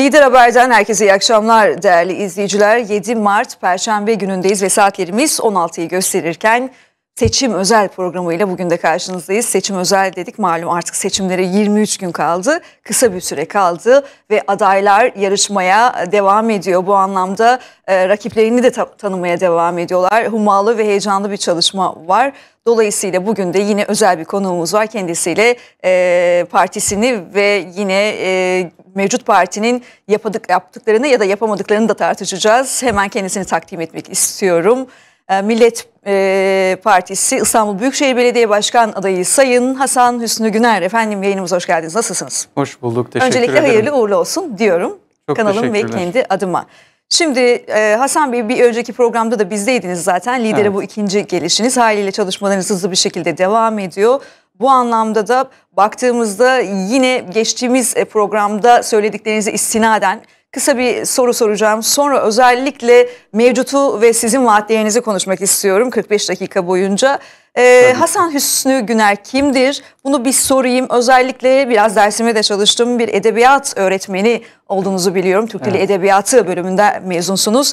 Lider Haber'den herkese iyi akşamlar değerli izleyiciler. 7 Mart Perşembe günündeyiz ve saatlerimiz 16'yı gösterirken seçim özel programıyla bugün de karşınızdayız. Seçim özel dedik malum artık seçimlere 23 gün kaldı. Kısa bir süre kaldı ve adaylar yarışmaya devam ediyor. Bu anlamda e, rakiplerini de ta- tanımaya devam ediyorlar. Hummalı ve heyecanlı bir çalışma var. Dolayısıyla bugün de yine özel bir konuğumuz var. Kendisiyle e, partisini ve yine e, mevcut partinin yapadık, yaptıklarını ya da yapamadıklarını da tartışacağız. Hemen kendisini takdim etmek istiyorum. Ee, Millet e, Partisi İstanbul Büyükşehir Belediye Başkan adayı Sayın Hasan Hüsnü Güner. Efendim yayınımıza hoş geldiniz. Nasılsınız? Hoş bulduk. Teşekkür Öncelikle hayırlı uğurlu olsun diyorum. Çok Kanalım ve kendi adıma. Şimdi e, Hasan Bey bir önceki programda da bizdeydiniz zaten. Lidere evet. bu ikinci gelişiniz. Haliyle çalışmalarınız hızlı bir şekilde devam ediyor. Bu anlamda da baktığımızda yine geçtiğimiz e, programda söylediklerinizi istinaden kısa bir soru soracağım. Sonra özellikle mevcutu ve sizin vaatlerinizi konuşmak istiyorum 45 dakika boyunca. Ee, Hasan Hüsnü Güner kimdir? Bunu bir sorayım. Özellikle biraz dersime de çalıştım. Bir edebiyat öğretmeni olduğunuzu biliyorum. Türk Dili evet. Edebiyatı bölümünde mezunsunuz.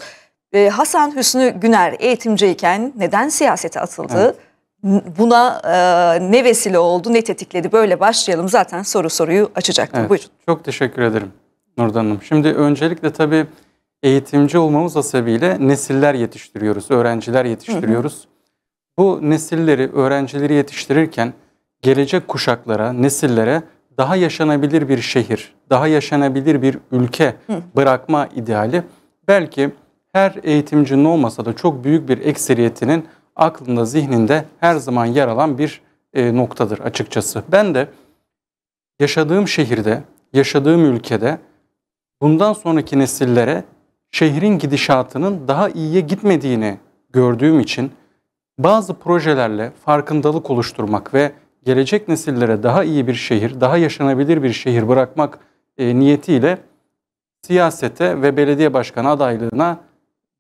Ee, Hasan Hüsnü Güner eğitimciyken neden siyasete atıldı? Evet buna e, ne vesile oldu, ne tetikledi? Böyle başlayalım. Zaten soru soruyu açacaktım. Evet, Buyurun. Çok teşekkür ederim Nurdan Hanım. Şimdi öncelikle tabii eğitimci olmamız hasebiyle nesiller yetiştiriyoruz, öğrenciler yetiştiriyoruz. Hı hı. Bu nesilleri, öğrencileri yetiştirirken gelecek kuşaklara, nesillere daha yaşanabilir bir şehir, daha yaşanabilir bir ülke hı. bırakma ideali belki her eğitimcinin olmasa da çok büyük bir ekseriyetinin aklında, zihninde her zaman yer alan bir e, noktadır açıkçası. Ben de yaşadığım şehirde, yaşadığım ülkede bundan sonraki nesillere şehrin gidişatının daha iyiye gitmediğini gördüğüm için bazı projelerle farkındalık oluşturmak ve gelecek nesillere daha iyi bir şehir, daha yaşanabilir bir şehir bırakmak e, niyetiyle siyasete ve belediye başkanı adaylığına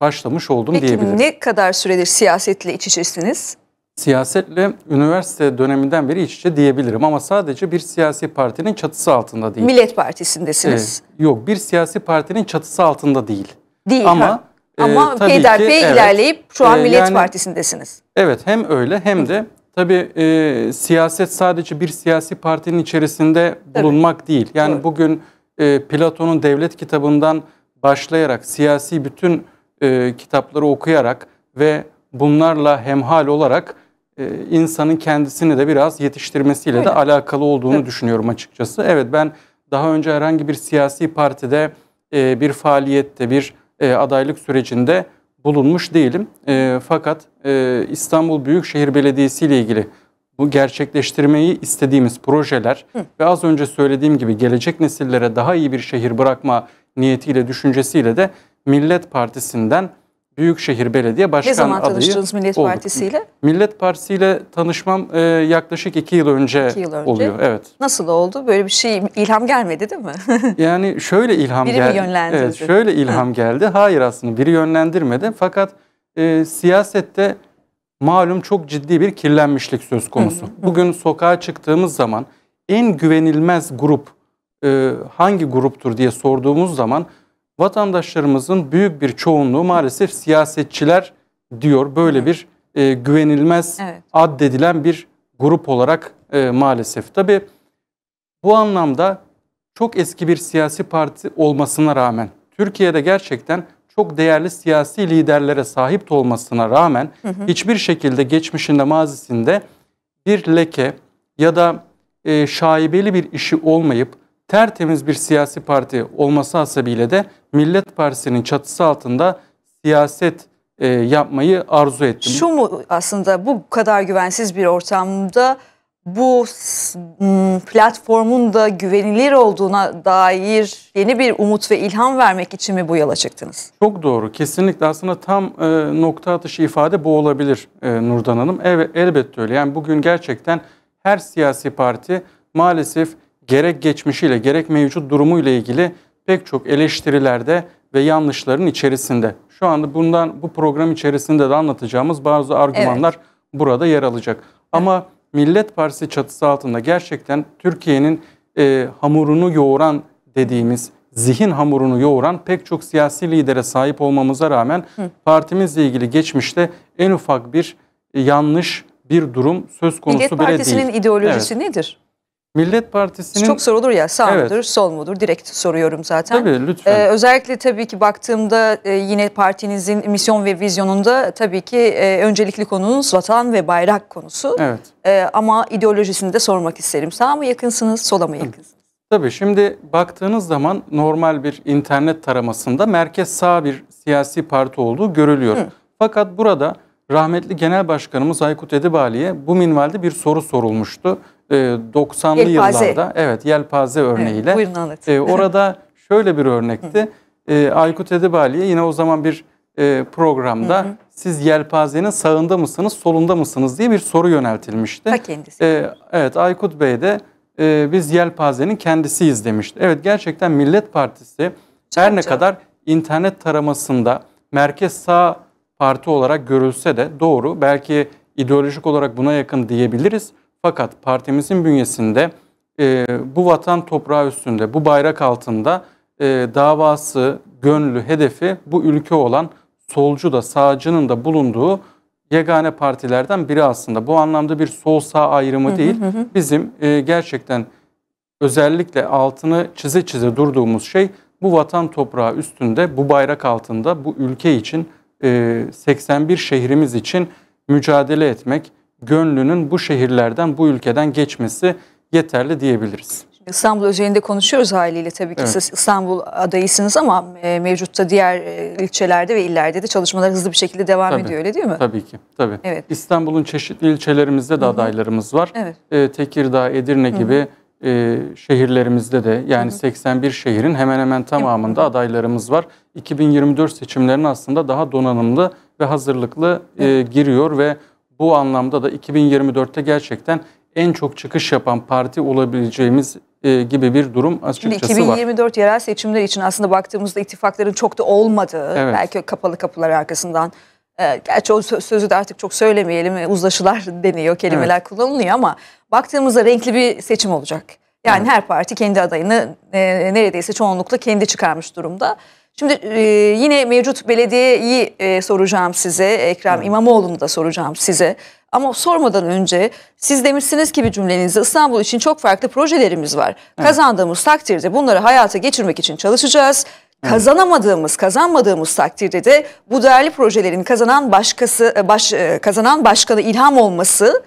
başlamış oldum Peki, diyebilirim. ne kadar süredir siyasetle iç içesiniz? Siyasetle üniversite döneminden beri iç içe diyebilirim ama sadece bir siyasi partinin çatısı altında değil. Millet Partisi'ndesiniz. Ee, yok bir siyasi partinin çatısı altında değil. Değil ama, ha. E, ama e, peyderpey evet, ilerleyip şu an e, Millet yani, Partisi'ndesiniz. Evet hem öyle hem de Tabii e, siyaset sadece bir siyasi partinin içerisinde bulunmak değil. Yani Doğru. bugün e, Platon'un devlet kitabından başlayarak siyasi bütün e, kitapları okuyarak ve bunlarla hemhal olarak e, insanın kendisini de biraz yetiştirmesiyle Öyle. de alakalı olduğunu evet. düşünüyorum açıkçası. Evet ben daha önce herhangi bir siyasi partide e, bir faaliyette bir e, adaylık sürecinde bulunmuş değilim. E, fakat e, İstanbul Büyükşehir Belediyesi ile ilgili bu gerçekleştirmeyi istediğimiz projeler Hı. ve az önce söylediğim gibi gelecek nesillere daha iyi bir şehir bırakma niyetiyle, düşüncesiyle de Millet Partisi'nden Büyükşehir Belediye Başkan adayı. Ne zaman tanıştınız Millet olduk. Partisi'yle? Millet Partisi'yle tanışmam e, yaklaşık iki yıl önce, iki yıl önce oluyor. Evet. Nasıl oldu? Böyle bir şey ilham gelmedi değil mi? yani şöyle ilham biri geldi. Biri mi yönlendirdi? Evet, şöyle ilham geldi. Hayır aslında biri yönlendirmedi. Fakat e, siyasette malum çok ciddi bir kirlenmişlik söz konusu. Bugün sokağa çıktığımız zaman en güvenilmez grup e, hangi gruptur diye sorduğumuz zaman vatandaşlarımızın büyük bir çoğunluğu maalesef siyasetçiler diyor. Böyle bir e, güvenilmez evet. addedilen bir grup olarak e, maalesef. Tabi bu anlamda çok eski bir siyasi parti olmasına rağmen Türkiye'de gerçekten çok değerli siyasi liderlere sahip de olmasına rağmen hı hı. hiçbir şekilde geçmişinde mazisinde bir leke ya da e, şaibeli bir işi olmayıp tertemiz bir siyasi parti olması hasebiyle de Millet Partisi'nin çatısı altında siyaset e, yapmayı arzu ettim. Şu mu aslında bu kadar güvensiz bir ortamda bu platformun da güvenilir olduğuna dair yeni bir umut ve ilham vermek için mi bu yola çıktınız? Çok doğru. Kesinlikle aslında tam e, nokta atışı ifade bu olabilir e, Nurdan Hanım. Evet elbette öyle. Yani bugün gerçekten her siyasi parti maalesef gerek geçmişiyle gerek mevcut durumuyla ilgili pek çok eleştirilerde ve yanlışların içerisinde. Şu anda bundan bu program içerisinde de anlatacağımız bazı argümanlar evet. burada yer alacak. Ama Millet Partisi çatısı altında gerçekten Türkiye'nin e, hamurunu yoğuran dediğimiz zihin hamurunu yoğuran pek çok siyasi lidere sahip olmamıza rağmen Hı. partimizle ilgili geçmişte en ufak bir e, yanlış bir durum söz konusu bile değil. Millet Partisi'nin ideolojisi evet. nedir? Millet Partisi'nin... Çok sorulur ya sağ evet. mıdır, sol mudur? Direkt soruyorum zaten. Tabii lütfen. Ee, özellikle tabii ki baktığımda e, yine partinizin misyon ve vizyonunda tabii ki e, öncelikli konunuz vatan ve bayrak konusu. Evet. E, ama ideolojisini de sormak isterim. Sağ mı yakınsınız, sola mı yakınsınız? Tabii şimdi baktığınız zaman normal bir internet taramasında merkez sağ bir siyasi parti olduğu görülüyor. Hı. Fakat burada rahmetli Genel Başkanımız Aykut Edibali'ye bu minvalde bir soru sorulmuştu. 90'lı ee, yıllarda evet yelpaze örneğiyle. Evet, buyurun anlatın. Ee, orada şöyle bir örnekti. Ee, Aykut Edebali'ye yine o zaman bir e, programda hı hı. siz yelpazenin sağında mısınız solunda mısınız diye bir soru yöneltilmişti. Ta kendisi. Evet Aykut Bey de e, biz yelpazenin kendisiyiz demişti. Evet gerçekten Millet Partisi çok her ne kadar internet taramasında merkez sağ parti olarak görülse de doğru belki ideolojik olarak buna yakın diyebiliriz. Fakat partimizin bünyesinde e, bu vatan toprağı üstünde, bu bayrak altında e, davası, gönlü, hedefi bu ülke olan solcu da sağcının da bulunduğu yegane partilerden biri aslında. Bu anlamda bir sol sağ ayrımı değil. Bizim e, gerçekten özellikle altını çize çize durduğumuz şey bu vatan toprağı üstünde, bu bayrak altında, bu ülke için, 81 e, şehrimiz için mücadele etmek, gönlünün bu şehirlerden, bu ülkeden geçmesi yeterli diyebiliriz. İstanbul özelinde konuşuyoruz haliyle tabii ki evet. siz İstanbul adayısınız ama e, mevcutta diğer e, ilçelerde ve illerde de çalışmalar hızlı bir şekilde devam tabii, ediyor öyle değil mi? Tabii ki. Tabii. Evet. İstanbul'un çeşitli ilçelerimizde de Hı-hı. adaylarımız var. Evet. E, Tekirdağ, Edirne Hı-hı. gibi e, şehirlerimizde de yani Hı-hı. 81 şehrin hemen hemen tamamında Hı-hı. adaylarımız var. 2024 seçimlerine aslında daha donanımlı ve hazırlıklı e, giriyor ve bu anlamda da 2024'te gerçekten en çok çıkış yapan parti olabileceğimiz e, gibi bir durum açıkçası var. 2024 yerel seçimler için aslında baktığımızda ittifakların çok da olmadığı, evet. belki kapalı kapılar arkasından e, gerçi o sözü de artık çok söylemeyelim, e, uzlaşılar deniyor, kelimeler evet. kullanılıyor ama baktığımızda renkli bir seçim olacak. Yani evet. her parti kendi adayını neredeyse çoğunlukla kendi çıkarmış durumda. Şimdi e, yine mevcut belediyeyi e, soracağım size. Ekrem İmamoğlu'nu da soracağım size. Ama sormadan önce siz demişsiniz ki bir cümlenizde İstanbul için çok farklı projelerimiz var. Evet. Kazandığımız takdirde bunları hayata geçirmek için çalışacağız. Evet. Kazanamadığımız, kazanmadığımız takdirde de bu değerli projelerin kazanan başkası e, baş, e, kazanan başkanı ilham olması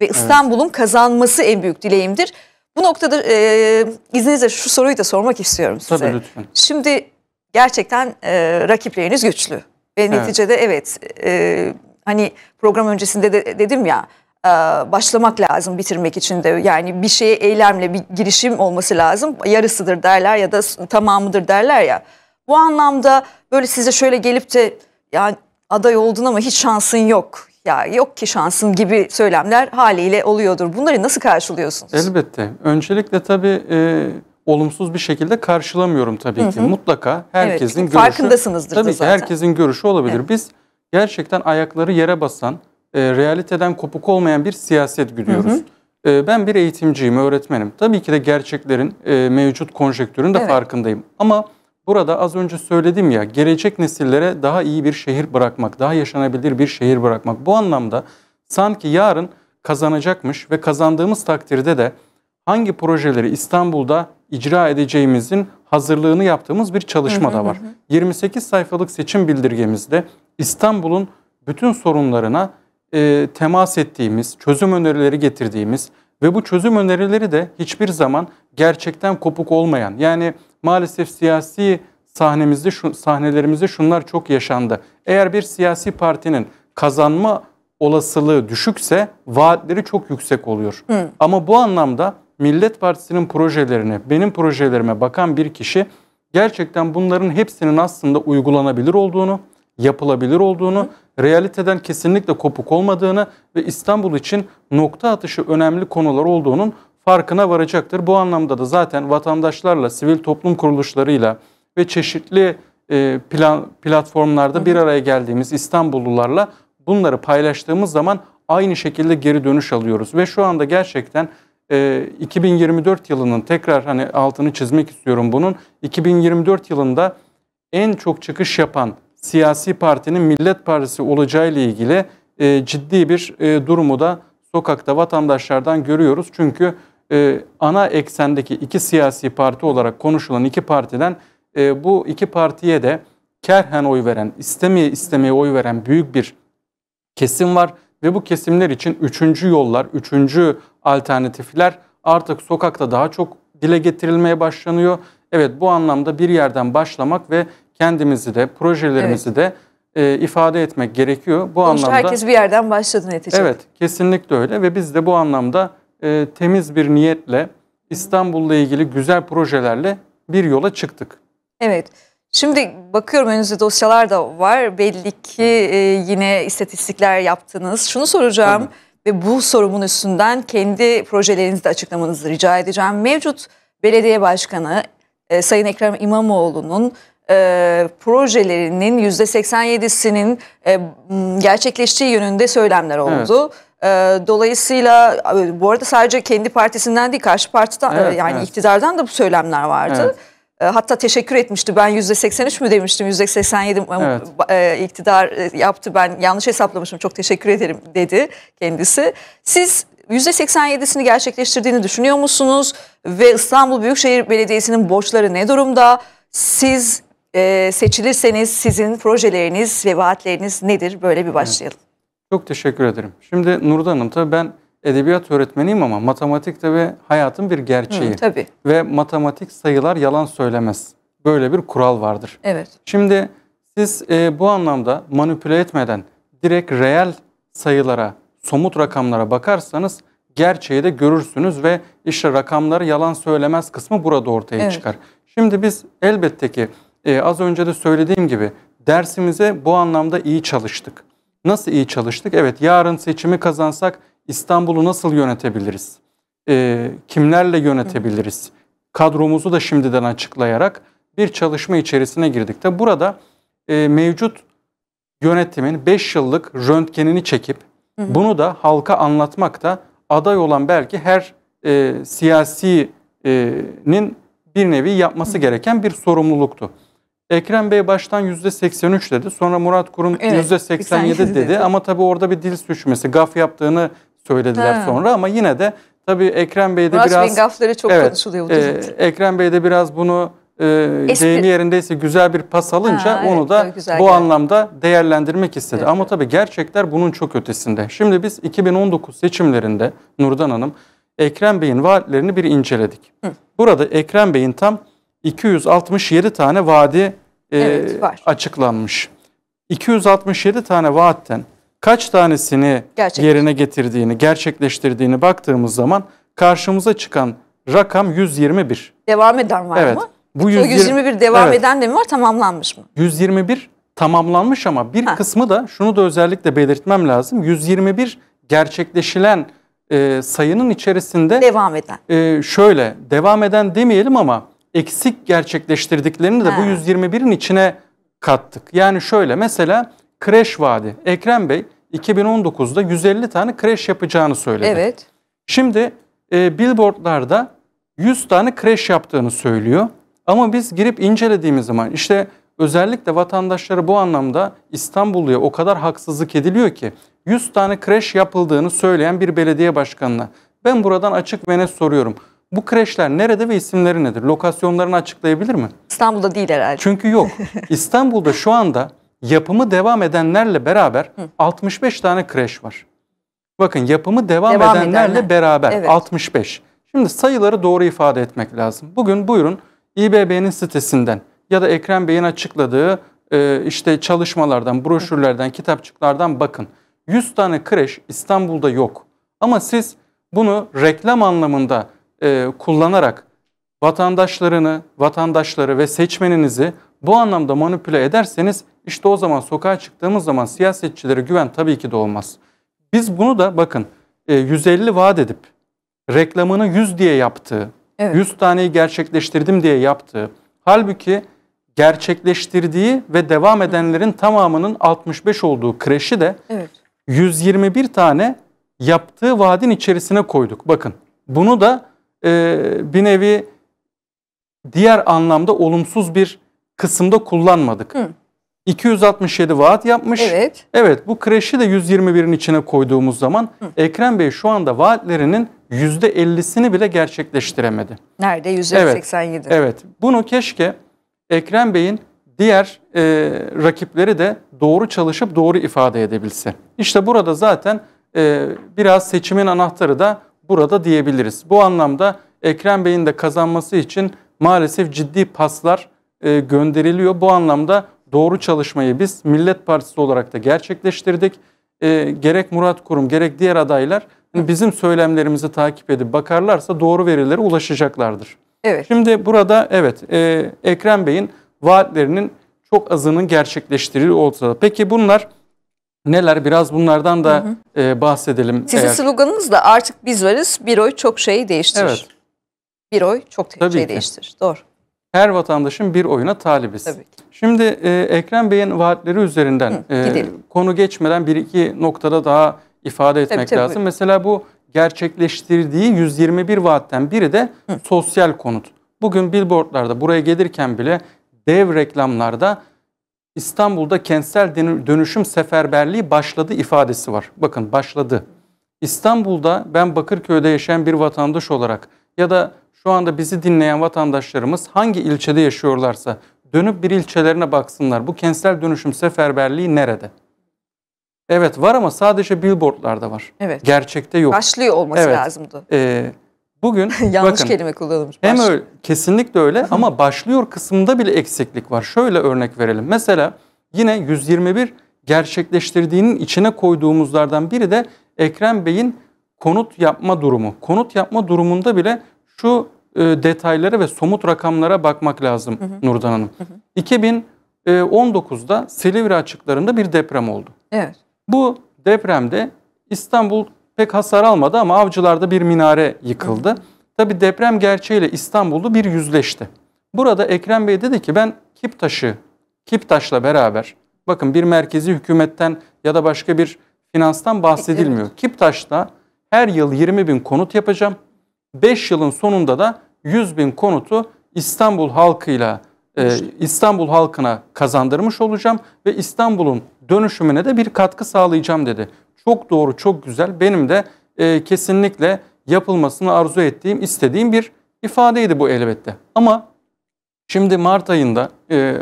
ve İstanbul'un evet. kazanması en büyük dileğimdir. Bu noktada e, izninizle şu soruyu da sormak istiyorum size. Tabii lütfen. Şimdi gerçekten e, rakipleriniz güçlü. Ve evet. neticede evet e, hani program öncesinde de dedim ya e, başlamak lazım bitirmek için de. Yani bir şeye eylemle bir girişim olması lazım. Yarısıdır derler ya da tamamıdır derler ya. Bu anlamda böyle size şöyle gelip de yani aday oldun ama hiç şansın yok. Ya yok ki şansın gibi söylemler haliyle oluyordur. Bunları nasıl karşılıyorsunuz? Elbette. Öncelikle tabii... E olumsuz bir şekilde karşılamıyorum tabii hı hı. ki. Mutlaka herkesin evet, görüşü. Farkındasınızdır tabii ki zaten. herkesin görüşü olabilir. Evet. Biz gerçekten ayakları yere basan, e, realiteden kopuk olmayan bir siyaset güdüyoruz. Hı e, Ben bir eğitimciyim, öğretmenim. Tabii ki de gerçeklerin, e, mevcut konjektürün de evet. farkındayım. Ama burada az önce söyledim ya, gelecek nesillere daha iyi bir şehir bırakmak, daha yaşanabilir bir şehir bırakmak. Bu anlamda sanki yarın kazanacakmış ve kazandığımız takdirde de hangi projeleri İstanbul'da icra edeceğimizin hazırlığını yaptığımız bir çalışma da var. 28 sayfalık seçim bildirgemizde İstanbul'un bütün sorunlarına e, temas ettiğimiz, çözüm önerileri getirdiğimiz ve bu çözüm önerileri de hiçbir zaman gerçekten kopuk olmayan yani maalesef siyasi sahnemizde şu, sahnelerimizde şunlar çok yaşandı. Eğer bir siyasi partinin kazanma olasılığı düşükse vaatleri çok yüksek oluyor. Hı. Ama bu anlamda Millet Partisi'nin projelerine, benim projelerime bakan bir kişi gerçekten bunların hepsinin aslında uygulanabilir olduğunu, yapılabilir olduğunu, realiteden kesinlikle kopuk olmadığını ve İstanbul için nokta atışı önemli konular olduğunun farkına varacaktır. Bu anlamda da zaten vatandaşlarla, sivil toplum kuruluşlarıyla ve çeşitli e, plan platformlarda bir araya geldiğimiz İstanbullularla bunları paylaştığımız zaman aynı şekilde geri dönüş alıyoruz ve şu anda gerçekten 2024 ee, yılının tekrar hani altını çizmek istiyorum bunun. 2024 yılında en çok çıkış yapan siyasi partinin Millet Partisi olacağı ile ilgili e, ciddi bir e, durumu da sokakta vatandaşlardan görüyoruz. Çünkü e, ana eksendeki iki siyasi parti olarak konuşulan iki partiden bu iki partiye de kerhen oy veren, istemeye istemeye oy veren büyük bir kesim var ve bu kesimler için üçüncü yollar, üçüncü alternatifler artık sokakta daha çok dile getirilmeye başlanıyor. Evet bu anlamda bir yerden başlamak ve kendimizi de projelerimizi evet. de e, ifade etmek gerekiyor. Bu Sonuçta anlamda herkes bir yerden başladı neticede. Evet, kesinlikle öyle ve biz de bu anlamda e, temiz bir niyetle İstanbul'la ilgili güzel projelerle bir yola çıktık. Evet. Şimdi bakıyorum önünüzde dosyalar da var. Belli ki e, yine istatistikler yaptınız. Şunu soracağım Tabii. ve bu sorumun üstünden kendi projelerinizde açıklamanızı rica edeceğim. Mevcut belediye başkanı e, Sayın Ekrem İmamoğlu'nun e, projelerinin %87'sinin e, gerçekleştiği yönünde söylemler oldu. Evet. E, dolayısıyla e, bu arada sadece kendi partisinden değil karşı partiden evet, yani evet. iktidardan da bu söylemler vardı. Evet. E, hatta teşekkür etmişti. Ben yüzde %83 mü demiştim? %87 evet. E, iktidar e, yaptı. Ben yanlış hesaplamışım. Çok teşekkür ederim dedi kendisi. Siz yüzde %87'sini gerçekleştirdiğini düşünüyor musunuz? Ve İstanbul Büyükşehir Belediyesi'nin borçları ne durumda? Siz seçilirseniz sizin projeleriniz ve vaatleriniz nedir? Böyle bir başlayalım. Evet. Çok teşekkür ederim. Şimdi Nurda Hanım tabii ben edebiyat öğretmeniyim ama matematik de ve hayatın bir gerçeği. Hı, tabii. Ve matematik sayılar yalan söylemez. Böyle bir kural vardır. Evet. Şimdi siz e, bu anlamda manipüle etmeden direkt reel sayılara, somut rakamlara bakarsanız gerçeği de görürsünüz ve işte rakamları yalan söylemez kısmı burada ortaya evet. çıkar. Şimdi biz elbette ki e, az önce de söylediğim gibi dersimize bu anlamda iyi çalıştık. Nasıl iyi çalıştık? Evet yarın seçimi kazansak İstanbul'u nasıl yönetebiliriz? E, kimlerle yönetebiliriz? Kadromuzu da şimdiden açıklayarak bir çalışma içerisine girdik. De burada e, mevcut yönetimin 5 yıllık röntgenini çekip hı hı. bunu da halka anlatmak da aday olan belki her e, siyasinin bir nevi yapması gereken bir sorumluluktu. Ekrem Bey baştan %83 dedi. Sonra Murat Kurum evet, %87 dedi. dedi. Ama tabii orada bir dil suçması, gaf yaptığını söylediler He. sonra ama yine de tabii Ekrem Bey de Murat biraz... Murat gafları çok evet, konuşuluyor. E, Ekrem Bey de biraz bunu e, Espri... deyimi yerindeyse güzel bir pas alınca ha, onu evet, da bu güzel. anlamda değerlendirmek istedi. Evet, Ama tabii gerçekler bunun çok ötesinde. Şimdi biz 2019 seçimlerinde Nurdan Hanım Ekrem Bey'in vaatlerini bir inceledik. Hı. Burada Ekrem Bey'in tam 267 tane vaadi e, evet, açıklanmış. 267 tane vaatten kaç tanesini Gerçekten. yerine getirdiğini, gerçekleştirdiğini baktığımız zaman karşımıza çıkan rakam 121. Devam eden var evet. mı? Bu 120, 121 devam evet. eden de mi var tamamlanmış mı? 121 tamamlanmış ama bir ha. kısmı da şunu da özellikle belirtmem lazım. 121 gerçekleşilen e, sayının içerisinde devam eden. E, şöyle devam eden demeyelim ama eksik gerçekleştirdiklerini de ha. bu 121'in içine kattık. Yani şöyle mesela kreş vaadi. Ekrem Bey 2019'da 150 tane kreş yapacağını söyledi. Evet. Şimdi e, billboardlarda 100 tane kreş yaptığını söylüyor. Ama biz girip incelediğimiz zaman işte özellikle vatandaşları bu anlamda İstanbulluya o kadar haksızlık ediliyor ki 100 tane kreş yapıldığını söyleyen bir belediye başkanına ben buradan açık ve net soruyorum. Bu kreşler nerede ve isimleri nedir? Lokasyonlarını açıklayabilir mi? İstanbul'da değil herhalde. Çünkü yok. İstanbul'da şu anda yapımı devam edenlerle beraber Hı. 65 tane kreş var. Bakın yapımı devam, devam edenlerle edenler. beraber evet. 65. Şimdi sayıları doğru ifade etmek lazım. Bugün buyurun İBB'nin sitesinden ya da Ekrem Bey'in açıkladığı e, işte çalışmalardan, broşürlerden, kitapçıklardan bakın. 100 tane kreş İstanbul'da yok. Ama siz bunu reklam anlamında e, kullanarak vatandaşlarını, vatandaşları ve seçmeninizi bu anlamda manipüle ederseniz işte o zaman sokağa çıktığımız zaman siyasetçilere güven tabii ki de olmaz. Biz bunu da bakın 150 e, vaat edip reklamını 100 diye yaptığı, evet. 100 taneyi gerçekleştirdim diye yaptığı, halbuki gerçekleştirdiği ve devam edenlerin tamamının 65 olduğu kreşi de evet. 121 tane yaptığı vaadin içerisine koyduk. Bakın bunu da e, bir nevi diğer anlamda olumsuz bir kısımda kullanmadık. Hı. 267 vaat yapmış. Evet. Evet bu kreşi de 121'in içine koyduğumuz zaman Hı. Ekrem Bey şu anda vaatlerinin %50'sini bile gerçekleştiremedi. Nerede? %87. Evet, evet. Bunu keşke Ekrem Bey'in diğer e, rakipleri de doğru çalışıp doğru ifade edebilse. İşte burada zaten e, biraz seçimin anahtarı da burada diyebiliriz. Bu anlamda Ekrem Bey'in de kazanması için maalesef ciddi paslar e, gönderiliyor. Bu anlamda doğru çalışmayı biz Millet Partisi olarak da gerçekleştirdik. E, gerek Murat Kurum gerek diğer adaylar bizim söylemlerimizi takip edip bakarlarsa doğru verilere ulaşacaklardır. Evet. Şimdi burada evet e, Ekrem Bey'in vaatlerinin çok azının gerçekleştiriliyor olsa Peki bunlar neler? Biraz bunlardan da hı hı. bahsedelim. Sizin eğer. sloganınız da artık biz varız bir oy çok şeyi değiştirir. Evet. Bir oy çok şey değiştirir. Doğru her vatandaşın bir oyuna talibiz. Tabii ki. Şimdi e, Ekrem Bey'in vaatleri üzerinden Hı, e, konu geçmeden bir iki noktada daha ifade etmek tabii, tabii. lazım. Mesela bu gerçekleştirdiği 121 vaatten biri de Hı. sosyal konut. Bugün billboardlarda buraya gelirken bile dev reklamlarda İstanbul'da kentsel dönüşüm seferberliği başladı ifadesi var. Bakın başladı. İstanbul'da ben Bakırköy'de yaşayan bir vatandaş olarak ya da şu anda bizi dinleyen vatandaşlarımız hangi ilçede yaşıyorlarsa dönüp bir ilçelerine baksınlar. Bu kentsel dönüşüm seferberliği nerede? Evet var ama sadece billboardlarda var. Evet. Gerçekte yok. Başlıyor olması evet. lazımdı. Ee, bugün yanlış bakın, kelime kullanılmış. Baş... Hem öyle kesinlikle öyle ama başlıyor kısmında bile eksiklik var. Şöyle örnek verelim. Mesela yine 121 gerçekleştirdiğinin içine koyduğumuzlardan biri de Ekrem Bey'in konut yapma durumu. Konut yapma durumunda bile şu e, detaylara ve somut rakamlara bakmak lazım hı hı. Nurdan Hanım. Hı hı. 2019'da e, Silivri açıklarında bir deprem oldu. Evet. Bu depremde İstanbul pek hasar almadı ama avcılarda bir minare yıkıldı. Hı hı. Tabi deprem gerçeğiyle İstanbul'da bir yüzleşti. Burada Ekrem Bey dedi ki ben Kiptaş'ı, Kiptaş'la beraber bakın bir merkezi hükümetten ya da başka bir finanstan bahsedilmiyor. Evet. Kiptaş'ta her yıl 20 bin konut yapacağım. 5 yılın sonunda da 100 bin konutu İstanbul halkıyla e, İstanbul halkına kazandırmış olacağım ve İstanbul'un dönüşümüne de bir katkı sağlayacağım dedi. Çok doğru, çok güzel. Benim de e, kesinlikle yapılmasını arzu ettiğim, istediğim bir ifadeydi bu elbette. Ama şimdi Mart ayında e,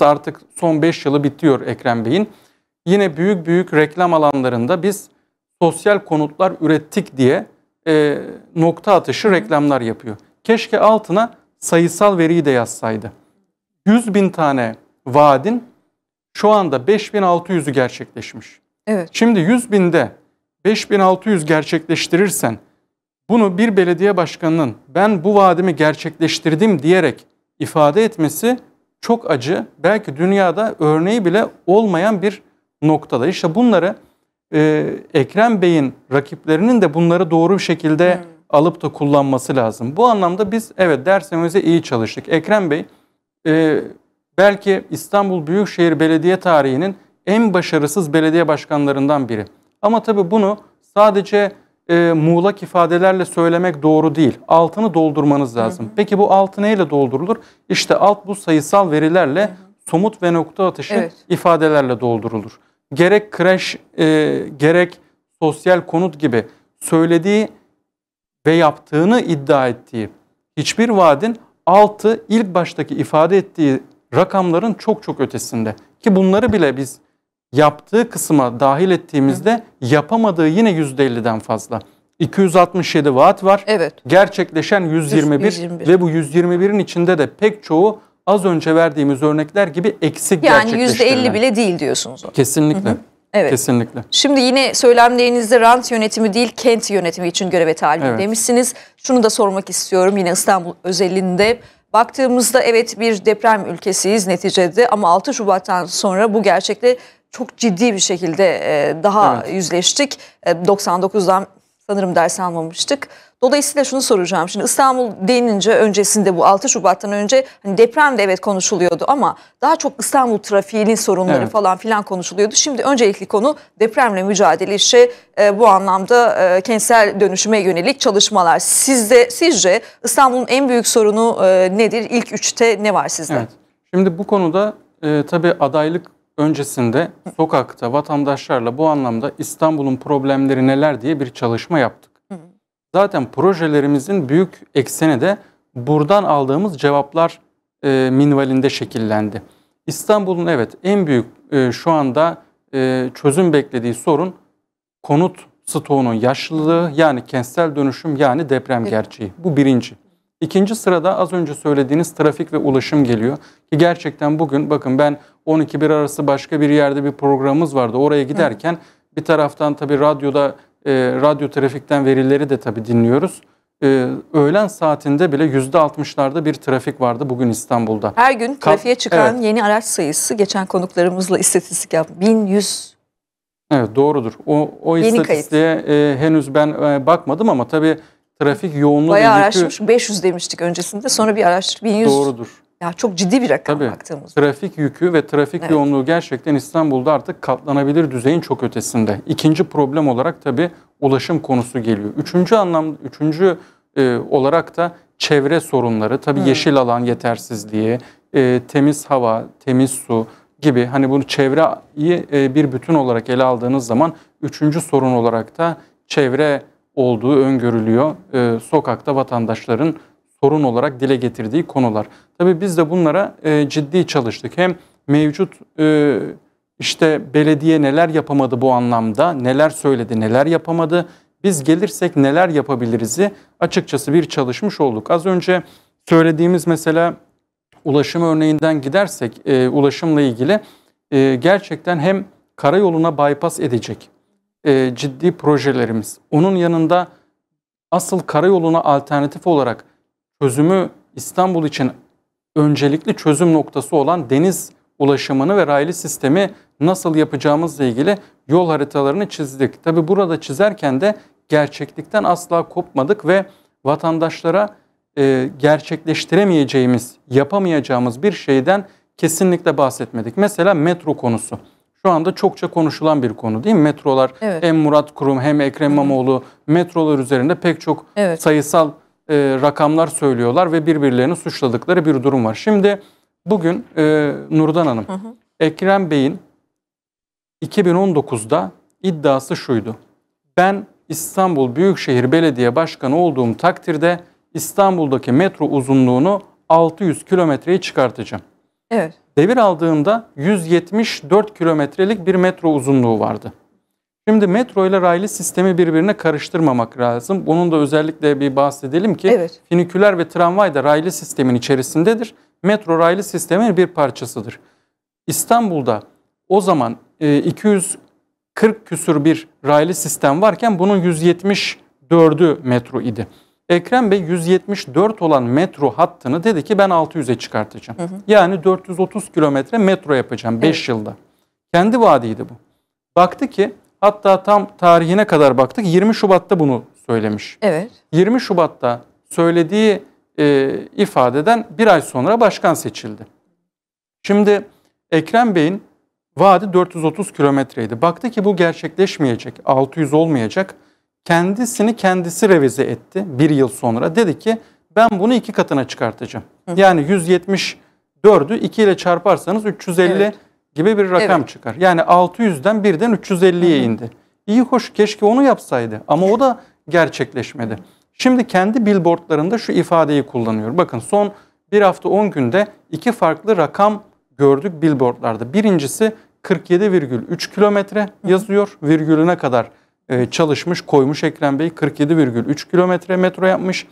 artık son 5 yılı bitiyor Ekrem Bey'in. Yine büyük büyük reklam alanlarında biz sosyal konutlar ürettik diye e, nokta atışı reklamlar yapıyor. Keşke altına sayısal veriyi de yazsaydı. 100 bin tane vaadin şu anda 5600'ü gerçekleşmiş. Evet. Şimdi 100 binde 5600 gerçekleştirirsen bunu bir belediye başkanının ben bu vaadimi gerçekleştirdim diyerek ifade etmesi çok acı. Belki dünyada örneği bile olmayan bir noktada. İşte bunları e, Ekrem Bey'in rakiplerinin de bunları doğru bir şekilde hmm alıp da kullanması lazım. Bu anlamda biz evet dersimize iyi çalıştık. Ekrem Bey e, belki İstanbul Büyükşehir Belediye tarihinin en başarısız belediye başkanlarından biri. Ama tabii bunu sadece e, muğlak ifadelerle söylemek doğru değil. Altını doldurmanız lazım. Hı hı. Peki bu altı neyle doldurulur? İşte alt bu sayısal verilerle hı hı. somut ve nokta atışı evet. ifadelerle doldurulur. Gerek kreş, e, gerek sosyal konut gibi söylediği ve yaptığını iddia ettiği hiçbir vaadin altı ilk baştaki ifade ettiği rakamların çok çok ötesinde. Ki bunları bile biz yaptığı kısma dahil ettiğimizde yapamadığı yine yüzde %50'den fazla. 267 vaat var. Evet. Gerçekleşen 121, 121 ve bu 121'in içinde de pek çoğu az önce verdiğimiz örnekler gibi eksik yani gerçekleştirilen. Yani %50 bile değil diyorsunuz. Kesinlikle. Hı hı. Evet. Kesinlikle. Şimdi yine söylemlerinizde rant yönetimi değil kent yönetimi için göreve talim evet. demişsiniz. Şunu da sormak istiyorum yine İstanbul özelinde. Baktığımızda evet bir deprem ülkesiyiz neticede ama 6 Şubat'tan sonra bu gerçekle çok ciddi bir şekilde daha evet. yüzleştik. 99'dan sanırım ders almamıştık. Dolayısıyla şunu soracağım. Şimdi İstanbul denince öncesinde bu 6 Şubat'tan önce hani deprem de evet konuşuluyordu ama daha çok İstanbul trafiğinin sorunları evet. falan filan konuşuluyordu. Şimdi öncelikli konu depremle mücadele işi e, bu anlamda e, kentsel dönüşüme yönelik çalışmalar. Sizde sizce İstanbul'un en büyük sorunu e, nedir? İlk üçte ne var sizde? Evet. Şimdi bu konuda e, tabii adaylık öncesinde sokakta vatandaşlarla bu anlamda İstanbul'un problemleri neler diye bir çalışma yaptık zaten projelerimizin büyük ekseni de buradan aldığımız cevaplar e, minvalinde şekillendi. İstanbul'un evet en büyük e, şu anda e, çözüm beklediği sorun konut stoğunun yaşlılığı yani kentsel dönüşüm yani deprem gerçeği. Bu birinci. İkinci sırada az önce söylediğiniz trafik ve ulaşım geliyor. Ki gerçekten bugün bakın ben 12-1 arası başka bir yerde bir programımız vardı. Oraya giderken bir taraftan tabii radyoda e, radyo trafikten verileri de tabii dinliyoruz. E, öğlen saatinde bile yüzde altmışlarda bir trafik vardı bugün İstanbul'da. Her gün trafiğe Kap çıkan evet. yeni araç sayısı geçen konuklarımızla istatistik yap 1100 Evet doğrudur. O, o istatistiğe e, henüz ben e, bakmadım ama tabii trafik yoğunluğu... Bayağı yükü... araştırmış. 500 demiştik öncesinde. Sonra bir araştır 1100. Doğrudur. Ya çok ciddi bir rakam Tabii, baktığımızda. Trafik yükü ve trafik evet. yoğunluğu gerçekten İstanbul'da artık katlanabilir düzeyin çok ötesinde. İkinci problem olarak tabi ulaşım konusu geliyor. Üçüncü anlam, üçüncü e, olarak da çevre sorunları. tabi hmm. yeşil alan yetersizliği, e, temiz hava, temiz su gibi hani bunu çevreyi e, bir bütün olarak ele aldığınız zaman üçüncü sorun olarak da çevre olduğu öngörülüyor. E, sokakta vatandaşların sorun olarak dile getirdiği konular. Tabii biz de bunlara e, ciddi çalıştık. Hem mevcut e, işte belediye neler yapamadı bu anlamda, neler söyledi, neler yapamadı, biz gelirsek neler yapabiliriz'i açıkçası bir çalışmış olduk. Az önce söylediğimiz mesela ulaşım örneğinden gidersek e, ulaşımla ilgili e, gerçekten hem karayoluna bypass edecek e, ciddi projelerimiz. Onun yanında asıl karayoluna alternatif olarak çözümü İstanbul için öncelikli çözüm noktası olan deniz ulaşımını ve raylı sistemi nasıl yapacağımızla ilgili yol haritalarını çizdik. Tabi burada çizerken de gerçeklikten asla kopmadık ve vatandaşlara e, gerçekleştiremeyeceğimiz, yapamayacağımız bir şeyden kesinlikle bahsetmedik. Mesela metro konusu. Şu anda çokça konuşulan bir konu değil mi? Metrolar evet. hem Murat Kurum hem Ekrem İmamoğlu metrolar üzerinde pek çok evet. sayısal e, rakamlar söylüyorlar ve birbirlerini suçladıkları bir durum var. Şimdi bugün e, Nurdan Hanım, hı hı. Ekrem Bey'in 2019'da iddiası şuydu. Ben İstanbul Büyükşehir Belediye Başkanı olduğum takdirde İstanbul'daki metro uzunluğunu 600 kilometreye çıkartacağım. Evet. Devir aldığında 174 kilometrelik bir metro uzunluğu vardı. Şimdi metro ile raylı sistemi birbirine karıştırmamak lazım. Bunun da özellikle bir bahsedelim ki evet. finiküler ve tramvay da raylı sistemin içerisindedir. Metro raylı sistemin bir parçasıdır. İstanbul'da o zaman 240 e, küsür bir raylı sistem varken bunun 174'ü metro idi. Ekrem Bey 174 olan metro hattını dedi ki ben 600'e çıkartacağım. Hı hı. Yani 430 kilometre metro yapacağım 5 evet. yılda. Kendi vaadiydi bu. Baktı ki Hatta tam tarihine kadar baktık. 20 Şubat'ta bunu söylemiş. Evet. 20 Şubat'ta söylediği e, ifadeden bir ay sonra başkan seçildi. Şimdi Ekrem Bey'in vaadi 430 kilometreydi. Baktı ki bu gerçekleşmeyecek, 600 olmayacak. Kendisini kendisi revize etti bir yıl sonra. Dedi ki ben bunu iki katına çıkartacağım. Hı. Yani 174'ü 2 ile çarparsanız 350 evet gibi bir rakam evet. çıkar. Yani 600'den birden 350'ye indi. İyi hoş keşke onu yapsaydı ama o da gerçekleşmedi. Şimdi kendi billboardlarında şu ifadeyi kullanıyor. Bakın son bir hafta 10 günde iki farklı rakam gördük billboardlarda. Birincisi 47,3 kilometre yazıyor. Virgülüne kadar e, çalışmış koymuş Ekrem Bey 47,3 kilometre metro yapmış.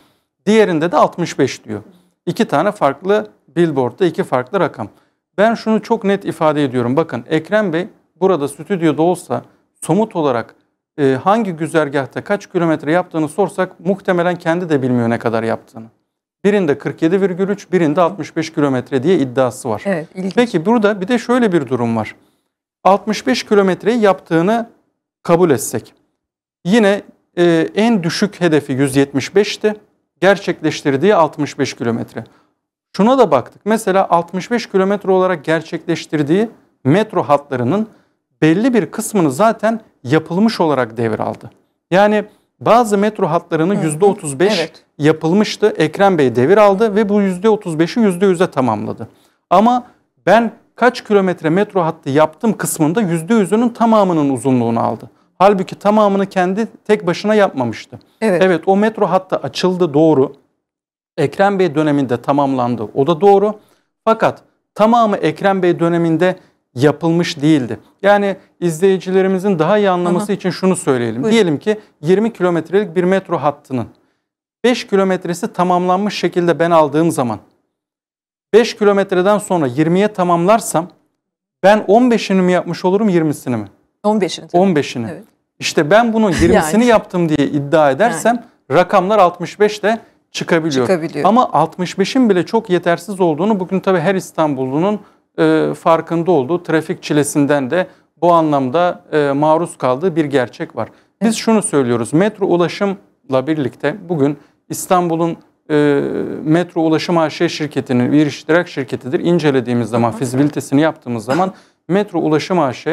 Diğerinde de 65 diyor. İki tane farklı billboardda iki farklı rakam ben şunu çok net ifade ediyorum. Bakın Ekrem Bey burada stüdyoda olsa somut olarak e, hangi güzergahta kaç kilometre yaptığını sorsak muhtemelen kendi de bilmiyor ne kadar yaptığını. Birinde 47,3 birinde 65 kilometre diye iddiası var. Evet, Peki burada bir de şöyle bir durum var. 65 kilometreyi yaptığını kabul etsek. Yine e, en düşük hedefi 175'ti. Gerçekleştirdiği 65 kilometre. Şuna da baktık. Mesela 65 kilometre olarak gerçekleştirdiği metro hatlarının belli bir kısmını zaten yapılmış olarak devraldı. Yani bazı metro hatlarını yüzde %35 evet. yapılmıştı. Ekrem Bey devir aldı ve bu yüzde %35'i yüzde %100'e tamamladı. Ama ben kaç kilometre metro hattı yaptım kısmında yüzde %100'ünün tamamının uzunluğunu aldı. Halbuki tamamını kendi tek başına yapmamıştı. Evet. evet o metro hattı açıldı doğru. Ekrem Bey döneminde tamamlandı. O da doğru. Fakat tamamı Ekrem Bey döneminde yapılmış değildi. Yani izleyicilerimizin daha iyi anlaması Aha. için şunu söyleyelim. Buyurun. Diyelim ki 20 kilometrelik bir metro hattının 5 kilometresi tamamlanmış şekilde ben aldığım zaman 5 kilometreden sonra 20'ye tamamlarsam ben 15'ini mi yapmış olurum 20'sini mi? 15'ini. 15'ini. Evet. İşte ben bunun 20'sini yani. yaptım diye iddia edersem yani. rakamlar 65 ile çıkabiliyor. çıkabiliyor. Ama 65'in bile çok yetersiz olduğunu bugün tabii her İstanbullunun e, farkında olduğu trafik çilesinden de bu anlamda e, maruz kaldığı bir gerçek var. Biz evet. şunu söylüyoruz. Metro ulaşımla birlikte bugün İstanbul'un e, Metro Ulaşım AŞ şirketinin bir iştirak şirketidir. İncelediğimiz zaman, fizibilitesini yaptığımız zaman Metro Ulaşım AŞ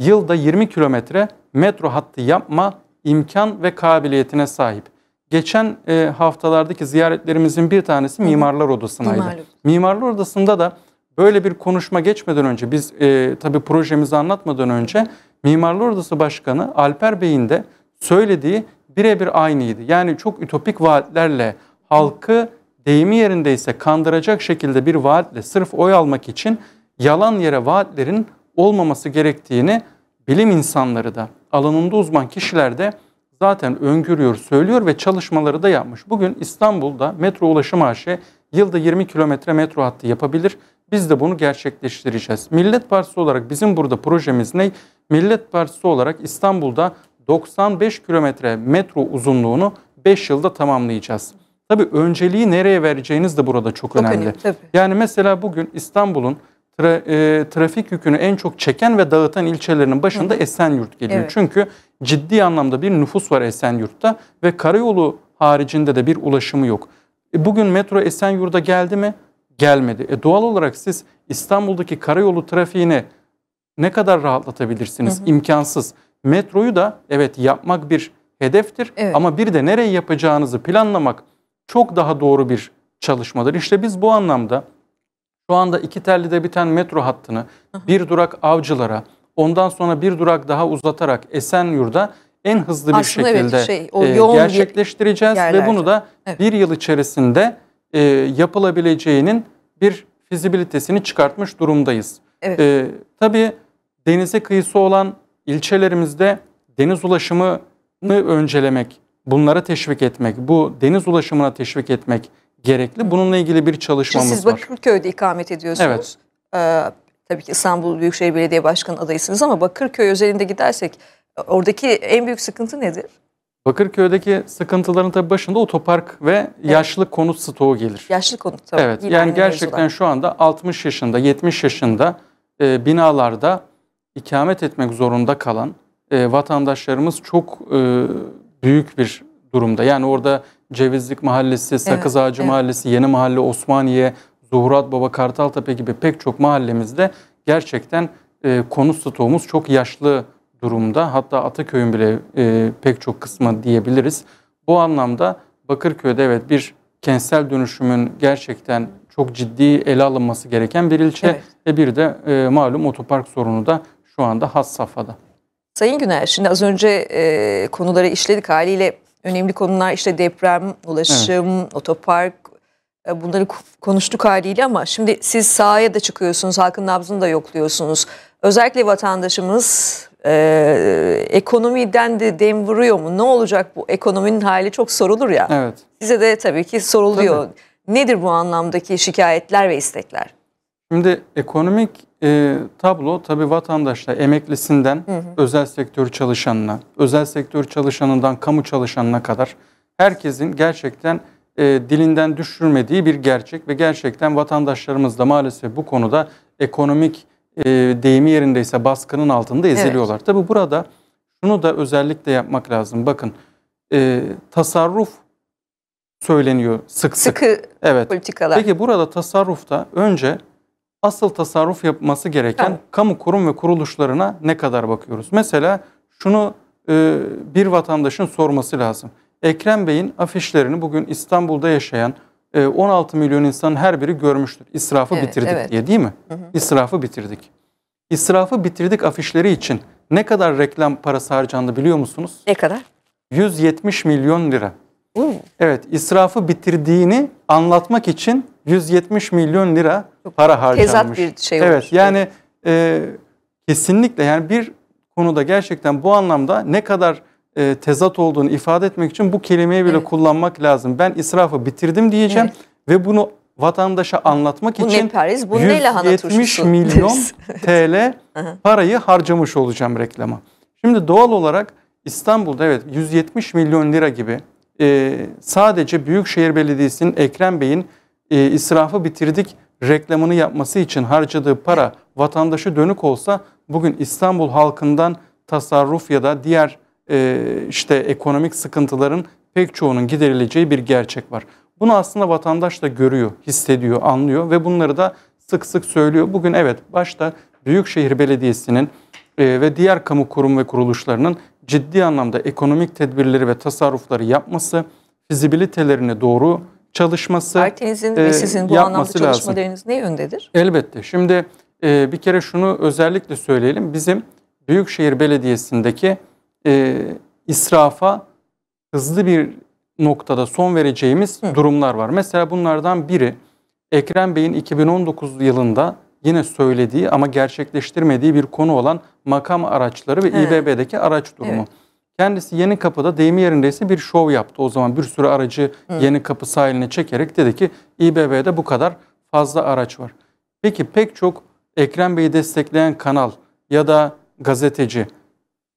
yılda 20 kilometre metro hattı yapma imkan ve kabiliyetine sahip geçen e, haftalardaki ziyaretlerimizin bir tanesi Mimarlar Odası'naydı. Mimarlar. Mimarlar Odası'nda da böyle bir konuşma geçmeden önce biz e, tabii projemizi anlatmadan önce Mimarlar Odası Başkanı Alper Bey'in de söylediği birebir aynıydı. Yani çok ütopik vaatlerle halkı deyimi yerindeyse kandıracak şekilde bir vaatle sırf oy almak için yalan yere vaatlerin olmaması gerektiğini bilim insanları da alanında uzman kişiler de zaten öngörüyor, söylüyor ve çalışmaları da yapmış. Bugün İstanbul'da metro ulaşım AŞ yılda 20 kilometre metro hattı yapabilir. Biz de bunu gerçekleştireceğiz. Millet Partisi olarak bizim burada projemiz ne? Millet Partisi olarak İstanbul'da 95 kilometre metro uzunluğunu 5 yılda tamamlayacağız. Tabii önceliği nereye vereceğiniz de burada çok, çok önemli. önemli Yani mesela bugün İstanbul'un tra, e, trafik yükünü en çok çeken ve dağıtan ilçelerinin başında Hı. Esenyurt geliyor. Evet. Çünkü ciddi anlamda bir nüfus var Esenyurt'ta ve karayolu haricinde de bir ulaşımı yok. E, bugün metro Esenyurt'a geldi mi? Gelmedi. E, doğal olarak siz İstanbul'daki karayolu trafiğini ne kadar rahatlatabilirsiniz? Hı hı. İmkansız. Metroyu da evet yapmak bir hedeftir evet. ama bir de nereye yapacağınızı planlamak çok daha doğru bir çalışmadır. İşte biz bu anlamda şu anda iki tellide biten metro hattını bir durak avcılara, ondan sonra bir durak daha uzatarak Esenyurt'a en hızlı bir Aslında şekilde evet, şey, o e, yoğun gerçekleştireceğiz yerlerde. ve bunu da evet. bir yıl içerisinde e, yapılabileceğinin bir fizibilitesini çıkartmış durumdayız. Evet. E, tabii denize kıyısı olan ilçelerimizde deniz ulaşımını öncelemek, bunlara teşvik etmek, bu deniz ulaşımına teşvik etmek gerekli. Bununla ilgili bir çalışmamız Şimdi var. Siz Bakırköy'de ikamet ediyorsunuz. Evet. Ee, tabii ki İstanbul Büyükşehir Belediye Başkanı adayısınız ama Bakırköy özelinde gidersek oradaki en büyük sıkıntı nedir? Bakırköy'deki sıkıntıların tabii başında otopark ve evet. yaşlı konut stoğu gelir. Yaşlı konut tabii. Evet yani gerçekten mevzular. şu anda 60 yaşında 70 yaşında e, binalarda ikamet etmek zorunda kalan e, vatandaşlarımız çok e, büyük bir durumda. Yani orada Cevizlik Mahallesi, Sakız Ağacı evet. Mahallesi, Yeni Mahalle, Osmaniye, Zuhurat Baba, Kartaltepe gibi pek çok mahallemizde gerçekten e, konut stoğumuz çok yaşlı durumda. Hatta Ataköy'ün bile e, pek çok kısmı diyebiliriz. Bu anlamda Bakırköy'de evet bir kentsel dönüşümün gerçekten çok ciddi ele alınması gereken bir ilçe evet. ve bir de e, malum otopark sorunu da şu anda has safhada. Sayın Güner, şimdi az önce e, konuları işledik haliyle önemli konular işte deprem, ulaşım, evet. otopark e, bunları konuştuk haliyle ama şimdi siz sahaya da çıkıyorsunuz, halkın nabzını da yokluyorsunuz. Özellikle vatandaşımız e, ekonomiden de dem vuruyor mu? Ne olacak bu ekonominin hali çok sorulur ya. Evet. Size de tabii ki soruluyor. Tabii. Nedir bu anlamdaki şikayetler ve istekler? Şimdi ekonomik e, tablo tabi vatandaşla emeklisinden hı hı. özel sektör çalışanına, özel sektör çalışanından kamu çalışanına kadar herkesin gerçekten e, dilinden düşürmediği bir gerçek ve gerçekten vatandaşlarımız da maalesef bu konuda ekonomik e, deyimi yerindeyse baskının altında eziliyorlar. Evet. Tabii burada şunu da özellikle yapmak lazım. Bakın e, tasarruf söyleniyor sık sık. Sıkı evet. politikalar. Peki burada tasarrufta önce asıl tasarruf yapması gereken Tabii. kamu kurum ve kuruluşlarına ne kadar bakıyoruz? Mesela şunu e, bir vatandaşın sorması lazım. Ekrem Bey'in afişlerini bugün İstanbul'da yaşayan 16 e, milyon insanın her biri görmüştür. İsrafı evet, bitirdik evet. diye değil mi? Hı hı. İsrafı bitirdik. İsrafı bitirdik afişleri için ne kadar reklam parası harcandı biliyor musunuz? Ne kadar? 170 milyon lira. Hı. Evet, israfı bitirdiğini anlatmak için 170 milyon lira para harcanmış. Tezat bir şey olmuş. Evet yani e, kesinlikle yani bir konuda gerçekten bu anlamda ne kadar e, tezat olduğunu ifade etmek için bu kelimeyi bile evet. kullanmak lazım. Ben israfı bitirdim diyeceğim evet. ve bunu vatandaşa anlatmak bu için ne Paris, bu 170 ne milyon TL parayı harcamış olacağım reklama. Şimdi doğal olarak İstanbul'da evet 170 milyon lira gibi e, sadece Büyükşehir Belediyesi'nin Ekrem Bey'in e, israfı bitirdik reklamını yapması için harcadığı para vatandaşı dönük olsa bugün İstanbul halkından tasarruf ya da diğer e, işte ekonomik sıkıntıların pek çoğunun giderileceği bir gerçek var. Bunu aslında vatandaş da görüyor, hissediyor, anlıyor ve bunları da sık sık söylüyor. Bugün evet başta Büyükşehir Belediyesi'nin e, ve diğer kamu kurum ve kuruluşlarının ciddi anlamda ekonomik tedbirleri ve tasarrufları yapması, fizibilitelerini doğru çalışması Partinizin e, ve sizin bu anlamda çalışmalarınız lazım. ne yöndedir? Elbette. Şimdi e, bir kere şunu özellikle söyleyelim. Bizim Büyükşehir Belediyesi'ndeki e, israfa hızlı bir noktada son vereceğimiz Hı. durumlar var. Mesela bunlardan biri Ekrem Bey'in 2019 yılında yine söylediği ama gerçekleştirmediği bir konu olan makam araçları ve He. İBB'deki araç durumu. Evet. Kendisi Yeni Kapı'da deyimi yerindeyse bir şov yaptı. O zaman bir sürü aracı evet. Yeni Kapı sahiline çekerek dedi ki İBB'de bu kadar fazla araç var. Peki pek çok Ekrem Bey'i destekleyen kanal ya da gazeteci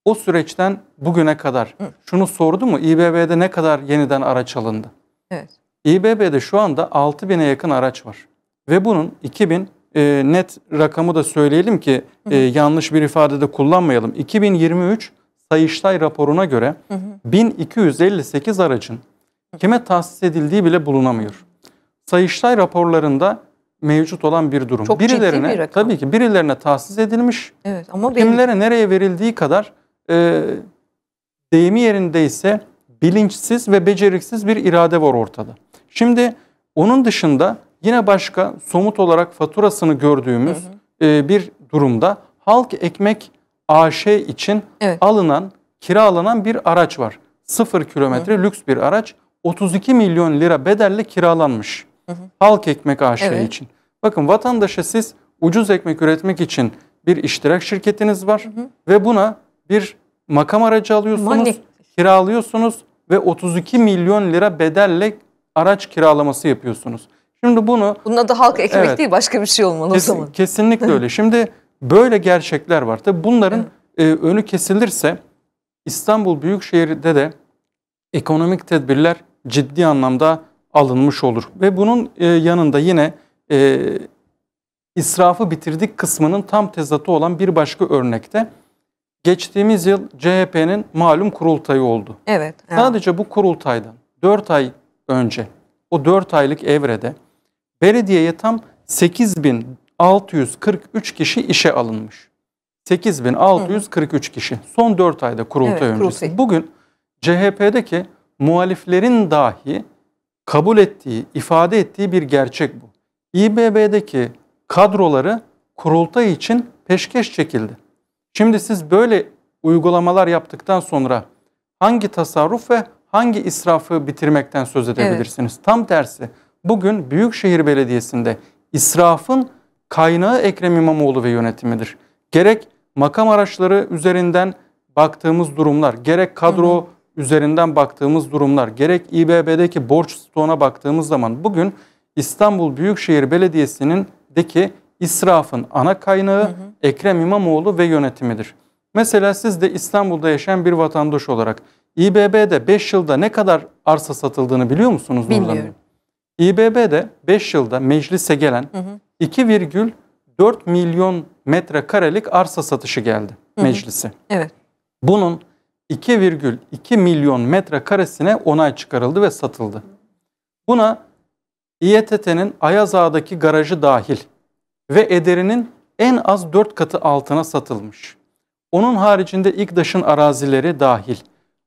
o süreçten bugüne kadar evet. şunu sordu mu? İBB'de ne kadar yeniden araç alındı? Evet. İBB'de şu anda 6000'e yakın araç var. Ve bunun 2000 e, net rakamı da söyleyelim ki e, yanlış bir ifadede kullanmayalım. 2023 Sayıştay raporuna göre hı hı. 1258 aracın kime tahsis edildiği bile bulunamıyor. Sayıştay raporlarında mevcut olan bir durum. Çok birilerine bir tabii ki birilerine tahsis edilmiş. Evet ama kimlere benim... nereye verildiği kadar e, deyimi yerindeyse bilinçsiz ve beceriksiz bir irade var ortada. Şimdi onun dışında yine başka somut olarak faturasını gördüğümüz hı hı. E, bir durumda halk ekmek AŞ için evet. alınan, kiralanan bir araç var. Sıfır kilometre hı. lüks bir araç. 32 milyon lira bedelle kiralanmış. Hı hı. Halk Ekmek AŞ evet. için. Bakın vatandaşa siz ucuz ekmek üretmek için bir iştirak şirketiniz var hı hı. ve buna bir makam aracı alıyorsunuz, Money. kiralıyorsunuz ve 32 milyon lira bedelle araç kiralaması yapıyorsunuz. Şimdi bunu... Bunun adı halk ekmek evet, değil başka bir şey olmalı kesin, o zaman. Kesinlikle öyle. Şimdi Böyle gerçekler var. Tabii bunların evet. e, önü kesilirse İstanbul Büyükşehir'de de ekonomik tedbirler ciddi anlamda alınmış olur. Ve bunun e, yanında yine e, israfı bitirdik kısmının tam tezatı olan bir başka örnekte geçtiğimiz yıl CHP'nin malum kurultayı oldu. Evet. evet. Sadece bu kurultaydan 4 ay önce o 4 aylık evrede belediyeye tam 8 bin 643 kişi işe alınmış. 8643 kişi. Son 4 ayda kurultay evet, öncesi. Kurultay. Bugün CHP'deki muhaliflerin dahi kabul ettiği, ifade ettiği bir gerçek bu. İBB'deki kadroları kurultay için peşkeş çekildi. Şimdi siz böyle uygulamalar yaptıktan sonra hangi tasarruf ve hangi israfı bitirmekten söz edebilirsiniz? Evet. Tam tersi. Bugün Büyükşehir Belediyesi'nde israfın kaynağı Ekrem İmamoğlu ve yönetimidir. Gerek makam araçları üzerinden baktığımız durumlar, gerek kadro hı hı. üzerinden baktığımız durumlar, gerek İBB'deki borç stoğuna baktığımız zaman bugün İstanbul Büyükşehir Belediyesi'nin deki israfın ana kaynağı hı hı. Ekrem İmamoğlu ve yönetimidir. Mesela siz de İstanbul'da yaşayan bir vatandaş olarak İBB'de 5 yılda ne kadar arsa satıldığını biliyor musunuz? Bilmiyorum. İBB'de 5 yılda meclise gelen hı hı. 2,4 milyon metrekarelik arsa satışı geldi hı meclise. Evet. Bunun 2,2 milyon metrekaresine onay çıkarıldı ve satıldı. Buna İETT'nin Ayaz Ağa'daki garajı dahil ve ederinin en az 4 katı altına satılmış. Onun haricinde İGDAŞ'ın arazileri dahil.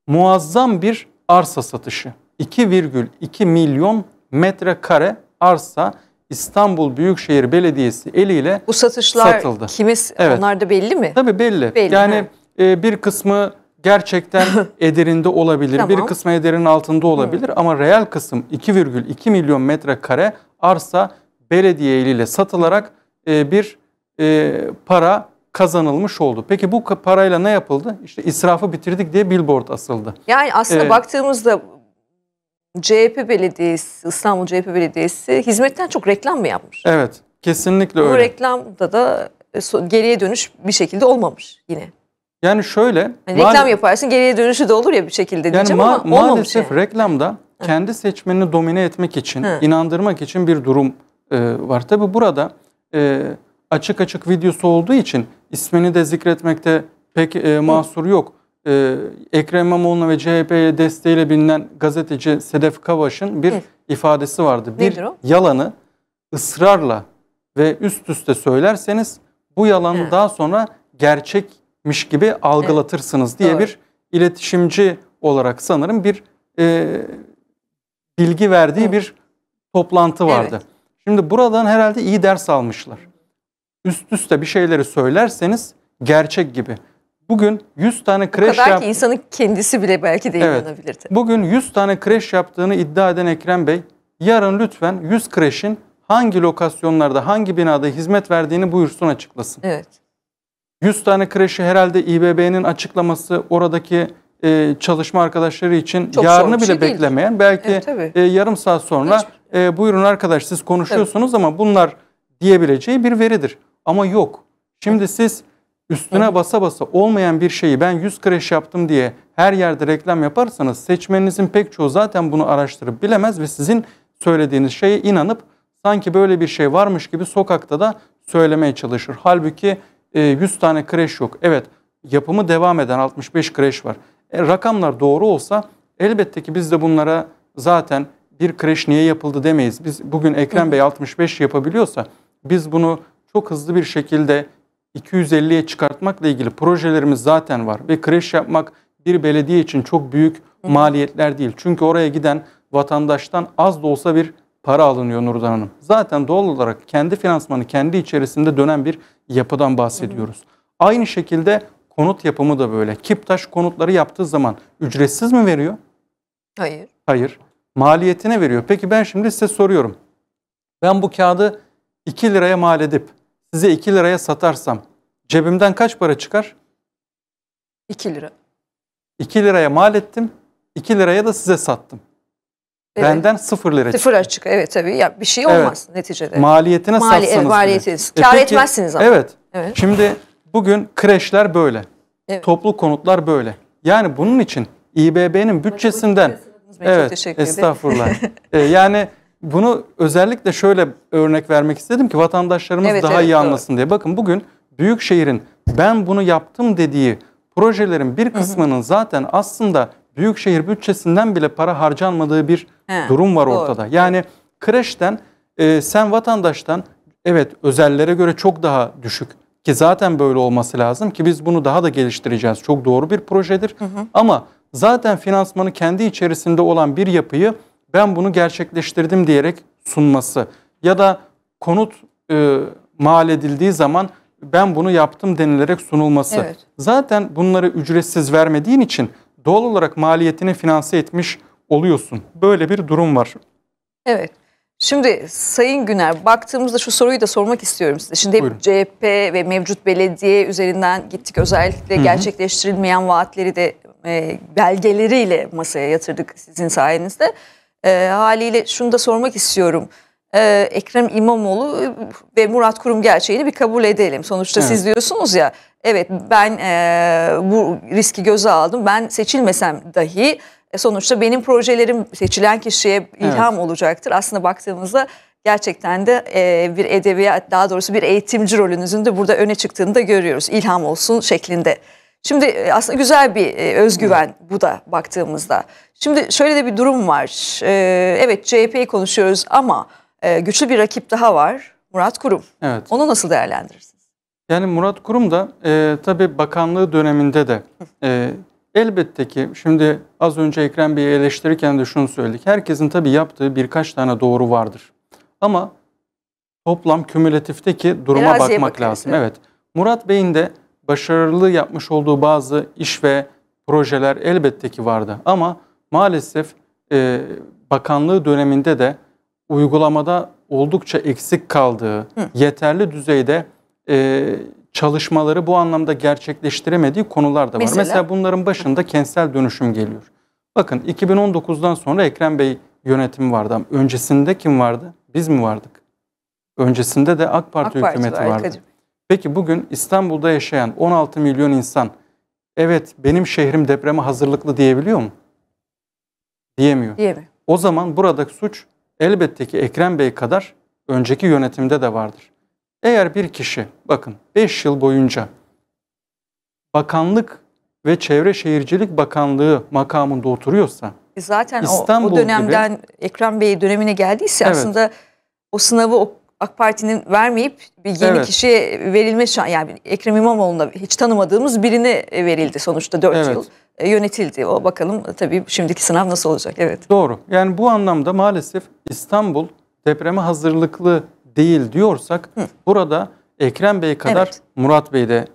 Muazzam bir arsa satışı. 2,2 milyon metrekare arsa İstanbul Büyükşehir Belediyesi eliyle Bu satışlar satıldı. Kimis evet. onlar da belli mi? Tabii belli. belli yani e, bir kısmı gerçekten ederinde olabilir. Tamam. Bir kısmı ederin altında olabilir Hı. ama reel kısım 2,2 milyon metrekare arsa belediye eliyle satılarak e, bir e, para kazanılmış oldu. Peki bu parayla ne yapıldı? İşte israfı bitirdik diye billboard asıldı. Yani aslında ee, baktığımızda CHP Belediyesi, İstanbul CHP Belediyesi hizmetten çok reklam mı yapmış? Evet, kesinlikle öyle. Bu reklamda da e, geriye dönüş bir şekilde olmamış yine. Yani şöyle. Hani reklam yaparsın geriye dönüşü de olur ya bir şekilde yani diyeceğim ma- ama olmamış. Maalesef yani. reklamda kendi seçmenini domine etmek için, Hı. inandırmak için bir durum e, var. Tabi burada e, açık açık videosu olduğu için ismini de zikretmekte pek e, mahsur Hı. yok e, Ekrem İmamoğlu'na ve CHP'ye desteğiyle bilinen gazeteci Sedef Kavaş'ın bir evet. ifadesi vardı. Bir Nedir o? yalanı ısrarla ve üst üste söylerseniz bu yalanı evet. daha sonra gerçekmiş gibi algılatırsınız diye Doğru. bir iletişimci olarak sanırım bir e, bilgi verdiği evet. bir toplantı vardı. Evet. Şimdi buradan herhalde iyi ders almışlar. Üst üste bir şeyleri söylerseniz gerçek gibi. Bugün 100 tane kreş yap... kadar ki insanın kendisi bile belki de evet, inanabilirdi. Bugün 100 tane kreş yaptığını iddia eden Ekrem Bey, yarın lütfen 100 kreşin hangi lokasyonlarda, hangi binada hizmet verdiğini buyursun açıklasın. Evet. 100 tane kreşi herhalde İBB'nin açıklaması oradaki e, çalışma arkadaşları için Çok yarını bile şey beklemeyen belki evet, e, yarım saat sonra e, buyurun arkadaş siz konuşuyorsunuz tabii. ama bunlar diyebileceği bir veridir. Ama yok. Şimdi evet. siz üstüne basa basa olmayan bir şeyi ben 100 kreş yaptım diye her yerde reklam yaparsanız seçmeninizin pek çoğu zaten bunu araştırıp bilemez ve sizin söylediğiniz şeye inanıp sanki böyle bir şey varmış gibi sokakta da söylemeye çalışır. Halbuki 100 e, tane kreş yok. Evet yapımı devam eden 65 kreş var. E, rakamlar doğru olsa elbette ki biz de bunlara zaten bir kreş niye yapıldı demeyiz. Biz bugün Ekrem Bey 65 yapabiliyorsa biz bunu çok hızlı bir şekilde 250'ye çıkartmakla ilgili projelerimiz zaten var. Ve kreş yapmak bir belediye için çok büyük maliyetler değil. Çünkü oraya giden vatandaştan az da olsa bir para alınıyor Nurdan Hanım. Zaten doğal olarak kendi finansmanı kendi içerisinde dönen bir yapıdan bahsediyoruz. Aynı şekilde konut yapımı da böyle. Kiptaş konutları yaptığı zaman ücretsiz mi veriyor? Hayır. Hayır. Maliyetine veriyor. Peki ben şimdi size soruyorum. Ben bu kağıdı 2 liraya mal edip size 2 liraya satarsam cebimden kaç para çıkar? 2 lira. 2 liraya mal ettim, 2 liraya da size sattım. Evet. Benden 0 lira Sıfır çıktı. açık evet tabii ya bir şey olmaz evet. neticede. Maliyetine Mali, satsanız maliyetiniz. Bile. Kâr e peki, etmezsiniz ama. Evet. evet. Şimdi bugün kreşler böyle. Evet. Toplu konutlar böyle. Yani bunun için İBB'nin bütçesinden Evet, estağfurullah. ee, yani bunu özellikle şöyle örnek vermek istedim ki vatandaşlarımız evet, daha evet, iyi anlasın doğru. diye. Bakın bugün büyük büyükşehirin ben bunu yaptım dediği projelerin bir kısmının hı hı. zaten aslında büyük şehir bütçesinden bile para harcanmadığı bir He, durum var doğru. ortada. Yani kreşten e, sen vatandaştan evet özellere göre çok daha düşük ki zaten böyle olması lazım ki biz bunu daha da geliştireceğiz. Çok doğru bir projedir hı hı. ama zaten finansmanı kendi içerisinde olan bir yapıyı ben bunu gerçekleştirdim diyerek sunması ya da konut e, mal edildiği zaman ben bunu yaptım denilerek sunulması. Evet. Zaten bunları ücretsiz vermediğin için doğal olarak maliyetini finanse etmiş oluyorsun. Böyle bir durum var. Evet. Şimdi Sayın Güner baktığımızda şu soruyu da sormak istiyorum size. Şimdi hep Buyurun. CHP ve mevcut belediye üzerinden gittik. Özellikle gerçekleştirilmeyen vaatleri de e, belgeleriyle masaya yatırdık sizin sayenizde. E, haliyle şunu da sormak istiyorum. E, Ekrem İmamoğlu ve Murat Kurum gerçeğini bir kabul edelim. Sonuçta evet. siz diyorsunuz ya evet ben e, bu riski göze aldım. Ben seçilmesem dahi e, sonuçta benim projelerim seçilen kişiye ilham evet. olacaktır. Aslında baktığımızda gerçekten de e, bir edebiyat daha doğrusu bir eğitimci rolünüzün de burada öne çıktığını da görüyoruz. İlham olsun şeklinde. Şimdi e, aslında güzel bir e, özgüven bu da baktığımızda. Şimdi şöyle de bir durum var. E, evet CHP'yi konuşuyoruz ama güçlü bir rakip daha var. Murat Kurum. Evet. Onu nasıl değerlendirirsiniz? Yani Murat Kurum da e, tabii bakanlığı döneminde de e, elbette ki şimdi az önce Ekrem Bey'i eleştirirken de şunu söyledik. Herkesin tabii yaptığı birkaç tane doğru vardır. Ama toplam kümülatifteki duruma Teraziye bakmak lazım. Evet. Murat Bey'in de başarılı yapmış olduğu bazı iş ve projeler elbette ki vardı. Ama maalesef e, bakanlığı döneminde de uygulamada oldukça eksik kaldığı, Hı. yeterli düzeyde e, çalışmaları bu anlamda gerçekleştiremediği konular da var. Mesela, Mesela bunların başında kentsel dönüşüm geliyor. Bakın 2019'dan sonra Ekrem Bey yönetimi vardı öncesinde kim vardı? Biz mi vardık? Öncesinde de AK Parti AK hükümeti Parti vardı. Arkadaşım. Peki bugün İstanbul'da yaşayan 16 milyon insan evet benim şehrim depreme hazırlıklı diyebiliyor mu? Diyemiyor. Diyemiyor. O zaman buradaki suç elbette ki Ekrem Bey kadar önceki yönetimde de vardır. Eğer bir kişi bakın 5 yıl boyunca bakanlık ve Çevre Şehircilik Bakanlığı makamında oturuyorsa e zaten İstanbul o, o dönemden gibi, Ekrem Bey dönemine geldiyse evet, aslında o sınavı o AK Parti'nin vermeyip bir yeni evet. kişiye verilme şansı yani Ekrem İmamoğlu'na hiç tanımadığımız birine verildi sonuçta 4 evet. yıl e, yönetildi. O bakalım e, tabii şimdiki sınav nasıl olacak? Evet. Doğru. Yani bu anlamda maalesef İstanbul depreme hazırlıklı değil diyorsak Hı. burada Ekrem Bey kadar evet. Murat Bey de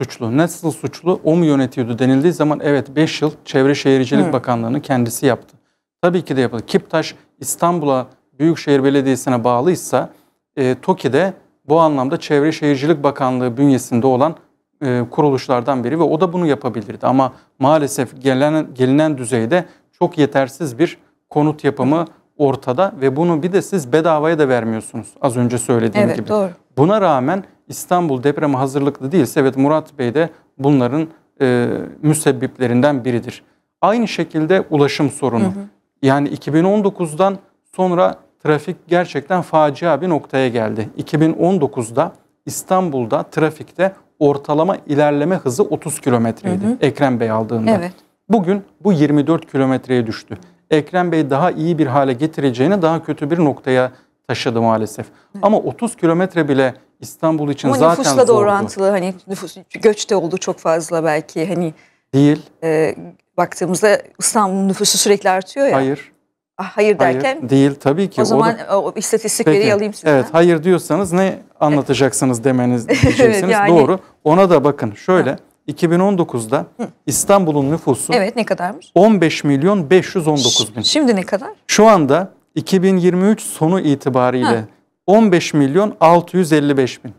suçlu. Nasıl suçlu? O mu yönetiyordu denildiği zaman evet 5 yıl Çevre Şehircilik Hı. Bakanlığı'nı kendisi yaptı. Tabii ki de yapıldı. Kiptaş İstanbul'a Büyükşehir Belediyesi'ne bağlıysa e, TOKİ'de bu anlamda Çevre Şehircilik Bakanlığı bünyesinde olan e, kuruluşlardan biri ve o da bunu yapabilirdi. Ama maalesef gelen, gelinen düzeyde çok yetersiz bir konut yapımı ortada ve bunu bir de siz bedavaya da vermiyorsunuz az önce söylediğim evet, gibi. Doğru. Buna rağmen İstanbul depreme hazırlıklı değilse evet Murat Bey de bunların e, müsebbiplerinden biridir. Aynı şekilde ulaşım sorunu. Hı hı. Yani 2019'dan sonra trafik gerçekten facia bir noktaya geldi. 2019'da İstanbul'da trafikte ortalama ilerleme hızı 30 kilometreydi Ekrem Bey aldığında. Evet. Bugün bu 24 kilometreye düştü. Ekrem Bey daha iyi bir hale getireceğini daha kötü bir noktaya taşıdı maalesef. Evet. Ama 30 kilometre bile İstanbul için Ama zaten nüfusla zordu. orantılı hani nüfus göç de oldu çok fazla belki hani değil. E, baktığımızda İstanbul nüfusu sürekli artıyor ya. Hayır. Ah, hayır derken hayır, değil tabii ki. O zaman o, da... E, o istatistikleri Peki. alayım sizden. Evet hayır diyorsanız ne anlatacaksınız demeniz diyeceksiniz. yani... Doğru. Ona da bakın şöyle ha. 2019'da İstanbul'un nüfusu Evet ne kadarmış? 15 milyon 519 bin. Şimdi ne kadar? Şu anda 2023 sonu itibariyle ha. 15 milyon 655 bin.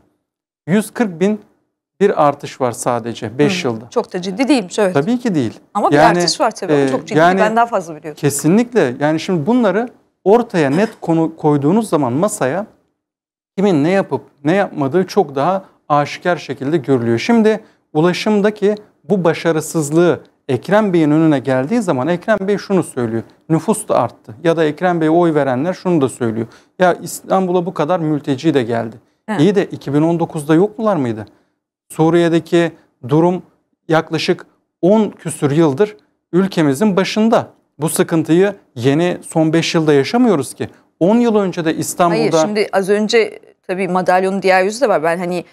140 bin bir artış var sadece 5 yılda. Çok da ciddi değilmiş evet. Tabii ki değil. Ama yani, bir artış var tabii e, çok ciddi yani, ben daha fazla biliyorum. Kesinlikle yani şimdi bunları ortaya net konu koyduğunuz zaman masaya kimin ne yapıp ne yapmadığı çok daha aşikar şekilde görülüyor. Şimdi ulaşımdaki bu başarısızlığı Ekrem Bey'in önüne geldiği zaman Ekrem Bey şunu söylüyor. Nüfus da arttı. Ya da Ekrem Bey'e oy verenler şunu da söylüyor. Ya İstanbul'a bu kadar mülteci de geldi. He. İyi de 2019'da yokmular mıydı? Suriye'deki durum yaklaşık 10 küsür yıldır ülkemizin başında. Bu sıkıntıyı yeni son 5 yılda yaşamıyoruz ki. 10 yıl önce de İstanbul'da... Hayır şimdi az önce tabii madalyonun diğer yüzü de var. Ben hani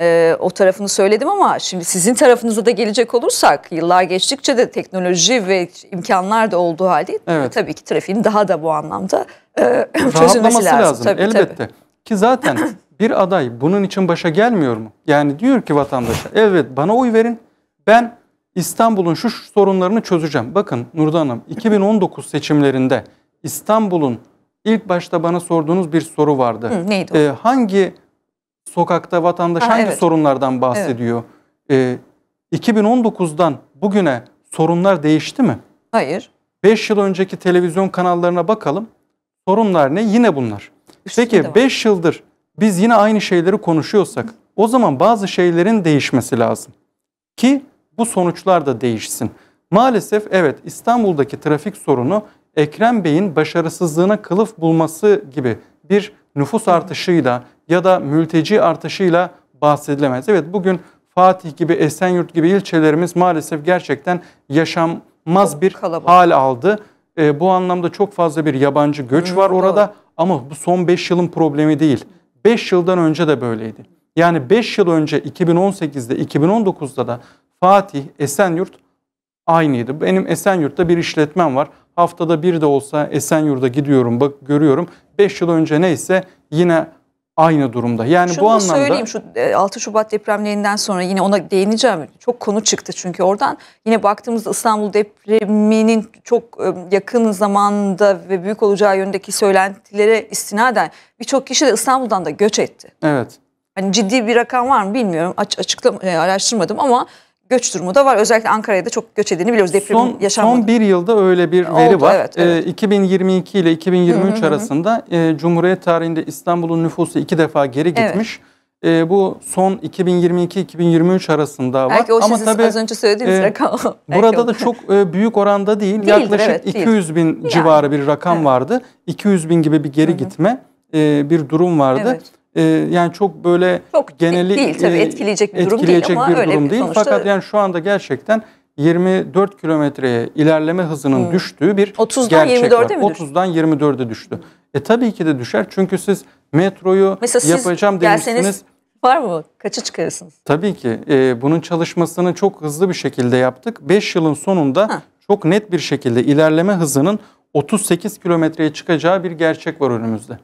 e, o tarafını söyledim ama şimdi sizin tarafınıza da gelecek olursak yıllar geçtikçe de teknoloji ve imkanlar da olduğu halde evet. tabii ki trafiğin daha da bu anlamda e, çözülmesi lazım. lazım. Tabii, elbette tabii. ki zaten bir aday bunun için başa gelmiyor mu? Yani diyor ki vatandaşa evet bana oy verin ben İstanbul'un şu, şu sorunlarını çözeceğim. Bakın Nurdan Hanım 2019 seçimlerinde İstanbul'un ilk başta bana sorduğunuz bir soru vardı. Hı, neydi o? Ee, hangi sokakta vatandaş ha, hangi evet. sorunlardan bahsediyor? Evet. Ee, 2019'dan bugüne sorunlar değişti mi? Hayır. 5 yıl önceki televizyon kanallarına bakalım. Sorunlar ne? Yine bunlar. Üstünde Peki 5 yıldır biz yine aynı şeyleri konuşuyorsak o zaman bazı şeylerin değişmesi lazım. Ki bu sonuçlar da değişsin. Maalesef evet İstanbul'daki trafik sorunu Ekrem Bey'in başarısızlığına kılıf bulması gibi bir nüfus artışıyla ya da mülteci artışıyla bahsedilemez. Evet bugün Fatih gibi Esenyurt gibi ilçelerimiz maalesef gerçekten yaşanmaz bir hal aldı. E, bu anlamda çok fazla bir yabancı göç Hı, var orada doğru. ama bu son 5 yılın problemi değil. 5 yıldan önce de böyleydi. Yani 5 yıl önce 2018'de 2019'da da Fatih, Esenyurt aynıydı. Benim Esenyurt'ta bir işletmem var. Haftada bir de olsa Esenyurt'a gidiyorum, bak görüyorum. 5 yıl önce neyse yine aynı durumda. Yani Şunu bu anlamda söyleyeyim şu 6 e, Şubat depremlerinden sonra yine ona değineceğim. Çok konu çıktı çünkü oradan. Yine baktığımızda İstanbul depreminin çok e, yakın zamanda ve büyük olacağı yönündeki söylentilere istinaden birçok kişi de İstanbul'dan da göç etti. Evet. Hani ciddi bir rakam var mı bilmiyorum. Aç, açıklama e, araştırmadım ama göç durumu da var. Özellikle Ankara'ya da çok göç edildiğini biliyoruz. Deprem son, Son bir yılda öyle bir veri var. Evet, evet. 2022 ee, ile 2023 hı hı arasında e, Cumhuriyet tarihinde İstanbul'un nüfusu iki defa geri gitmiş. Evet. E, bu son 2022-2023 arasında var. Belki o Ama tabii, az önce söylediğiniz e, rakam. Burada da çok e, büyük oranda değil. Değildir, Yaklaşık evet, 200 değil. bin yani. civarı bir rakam evet. vardı. 200 bin gibi bir geri Hı-hı. gitme e, bir durum vardı. Evet e, yani çok böyle çok geneli değil tabii e, etkileyecek bir durum değil ama bir öyle durum bir değil. Sonuçta... Fakat yani şu anda gerçekten 24 kilometreye ilerleme hızının hmm. düştüğü bir 30'dan gerçek 24'e var. 30'dan 24'e düştü. Hmm. E tabii ki de düşer çünkü siz metroyu Mesela yapacağım siz demişsiniz. Var mı? Kaça çıkarırsınız? Tabii ki. E, bunun çalışmasını çok hızlı bir şekilde yaptık. 5 yılın sonunda ha. çok net bir şekilde ilerleme hızının 38 kilometreye çıkacağı bir gerçek var önümüzde.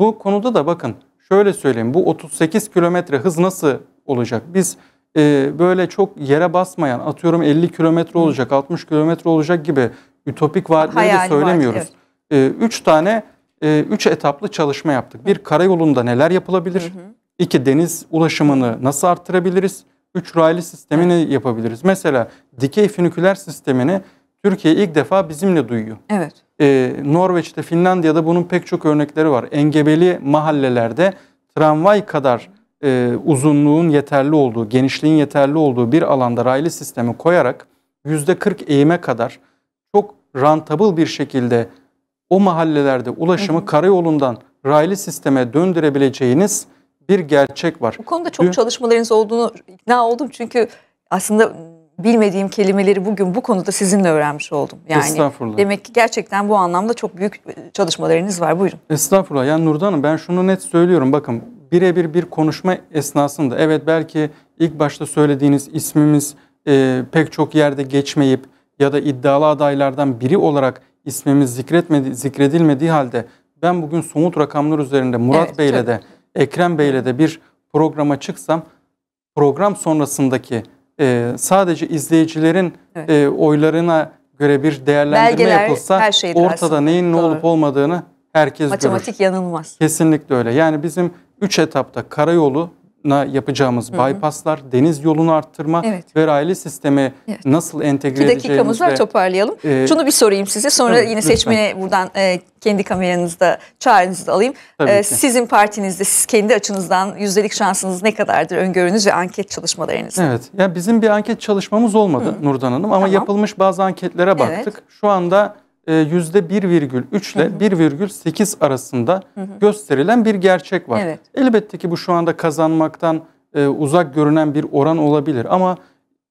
Bu konuda da bakın şöyle söyleyeyim bu 38 kilometre hız nasıl olacak? Biz e, böyle çok yere basmayan atıyorum 50 kilometre olacak 60 kilometre olacak gibi ütopik vaatleri de söylemiyoruz. Vaat, e, üç tane e, üç etaplı çalışma yaptık. Bir karayolunda neler yapılabilir? Hı İki deniz ulaşımını nasıl arttırabiliriz? Üç raylı sistemini yapabiliriz. Mesela dikey füniküler sistemini Türkiye ilk defa bizimle duyuyor. Evet. Ee, Norveç'te, Finlandiya'da bunun pek çok örnekleri var. Engebeli mahallelerde tramvay kadar e, uzunluğun yeterli olduğu, genişliğin yeterli olduğu bir alanda raylı sistemi koyarak yüzde %40 eğime kadar çok rantabıl bir şekilde o mahallelerde ulaşımı hı hı. karayolundan raylı sisteme döndürebileceğiniz bir gerçek var. Bu konuda çok Dün, çalışmalarınız olduğunu ikna oldum çünkü aslında bilmediğim kelimeleri bugün bu konuda sizinle öğrenmiş oldum. Yani Estağfurullah. Demek ki gerçekten bu anlamda çok büyük e, çalışmalarınız var. Buyurun. Estağfurullah. Yani Nurdan Hanım ben şunu net söylüyorum. Bakın birebir bir konuşma esnasında evet belki ilk başta söylediğiniz ismimiz e, pek çok yerde geçmeyip ya da iddialı adaylardan biri olarak ismimiz zikretmedi, zikredilmediği halde ben bugün somut rakamlar üzerinde Murat evet, Bey'le çok... de Ekrem Bey'le de bir programa çıksam program sonrasındaki e, sadece izleyicilerin evet. e, oylarına göre bir değerlendirme Belgeler, yapılsa ortada aslında. neyin ne Doğru. olup olmadığını herkes Matematik görür. Matematik yanılmaz. Kesinlikle öyle. Yani bizim üç etapta karayolu, na yapacağımız Hı-hı. bypasslar, deniz yolunu arttırma evet. ve raylı sisteme evet. nasıl entegre edeceğimiz. İki dakikamız var toparlayalım. E, Şunu bir sorayım size sonra evet, yine seçmeni buradan e, kendi kameranızda çağrınızı da alayım. Tabii e, ki. sizin partinizde siz kendi açınızdan yüzdelik şansınız ne kadardır öngörünüz ve anket çalışmalarınız? Evet ya yani bizim bir anket çalışmamız olmadı Hı. Nurdan Hanım ama tamam. yapılmış bazı anketlere baktık. Evet. Şu anda %1,3 e, ile 1,8 arasında hı hı. gösterilen bir gerçek var. Evet. Elbette ki bu şu anda kazanmaktan e, uzak görünen bir oran olabilir ama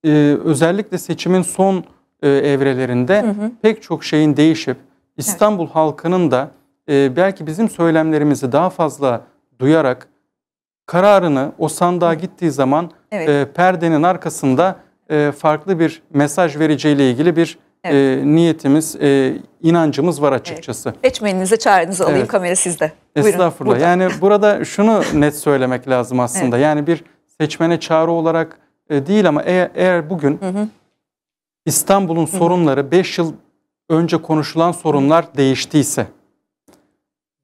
e, özellikle seçimin son e, evrelerinde hı hı. pek çok şeyin değişip İstanbul evet. halkının da e, belki bizim söylemlerimizi daha fazla duyarak kararını o sandığa gittiği zaman evet. e, perdenin arkasında e, farklı bir mesaj vereceğiyle ilgili bir Evet. E, niyetimiz, e, inancımız var açıkçası. Evet. Eçmeninize çağrınızı alayım evet. kamera sizde. Estağfurullah. Buyurun, yani burada şunu net söylemek lazım aslında. Evet. Yani bir seçmene çağrı olarak e, değil ama eğer, eğer bugün İstanbul'un sorunları 5 yıl önce konuşulan sorunlar değiştiyse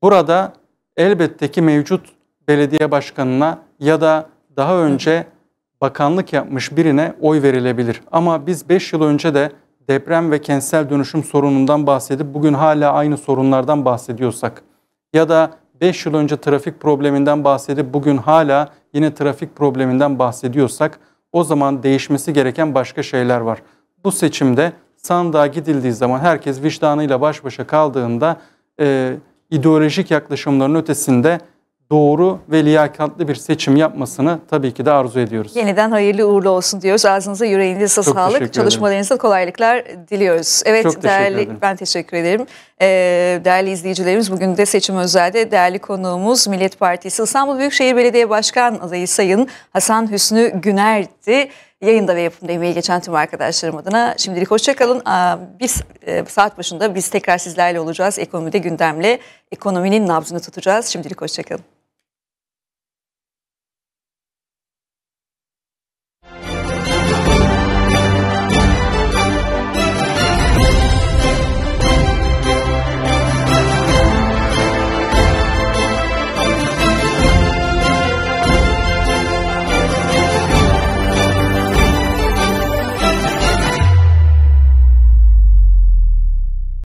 burada elbette ki mevcut belediye başkanına ya da daha önce bakanlık yapmış birine oy verilebilir. Ama biz 5 yıl önce de deprem ve kentsel dönüşüm sorunundan bahsedip bugün hala aynı sorunlardan bahsediyorsak ya da 5 yıl önce trafik probleminden bahsedip bugün hala yine trafik probleminden bahsediyorsak o zaman değişmesi gereken başka şeyler var. Bu seçimde sandığa gidildiği zaman herkes vicdanıyla baş başa kaldığında e, ideolojik yaklaşımların ötesinde doğru ve liyakatlı bir seçim yapmasını tabii ki de arzu ediyoruz. Yeniden hayırlı uğurlu olsun diyoruz. Ağzınıza yüreğinize sağlık. Çalışmalarınızda kolaylıklar diliyoruz. Evet Çok değerli teşekkür ben teşekkür ederim. Ee, değerli izleyicilerimiz bugün de seçim özelde değerli konuğumuz Millet Partisi İstanbul Büyükşehir Belediye Başkan adayı Sayın Hasan Hüsnü Güner'di yayında ve yapımda emeği geçen tüm arkadaşlarım adına. Şimdilik hoşçakalın. Biz e, saat başında biz tekrar sizlerle olacağız. Ekonomide gündemle ekonominin nabzını tutacağız. Şimdilik hoşçakalın.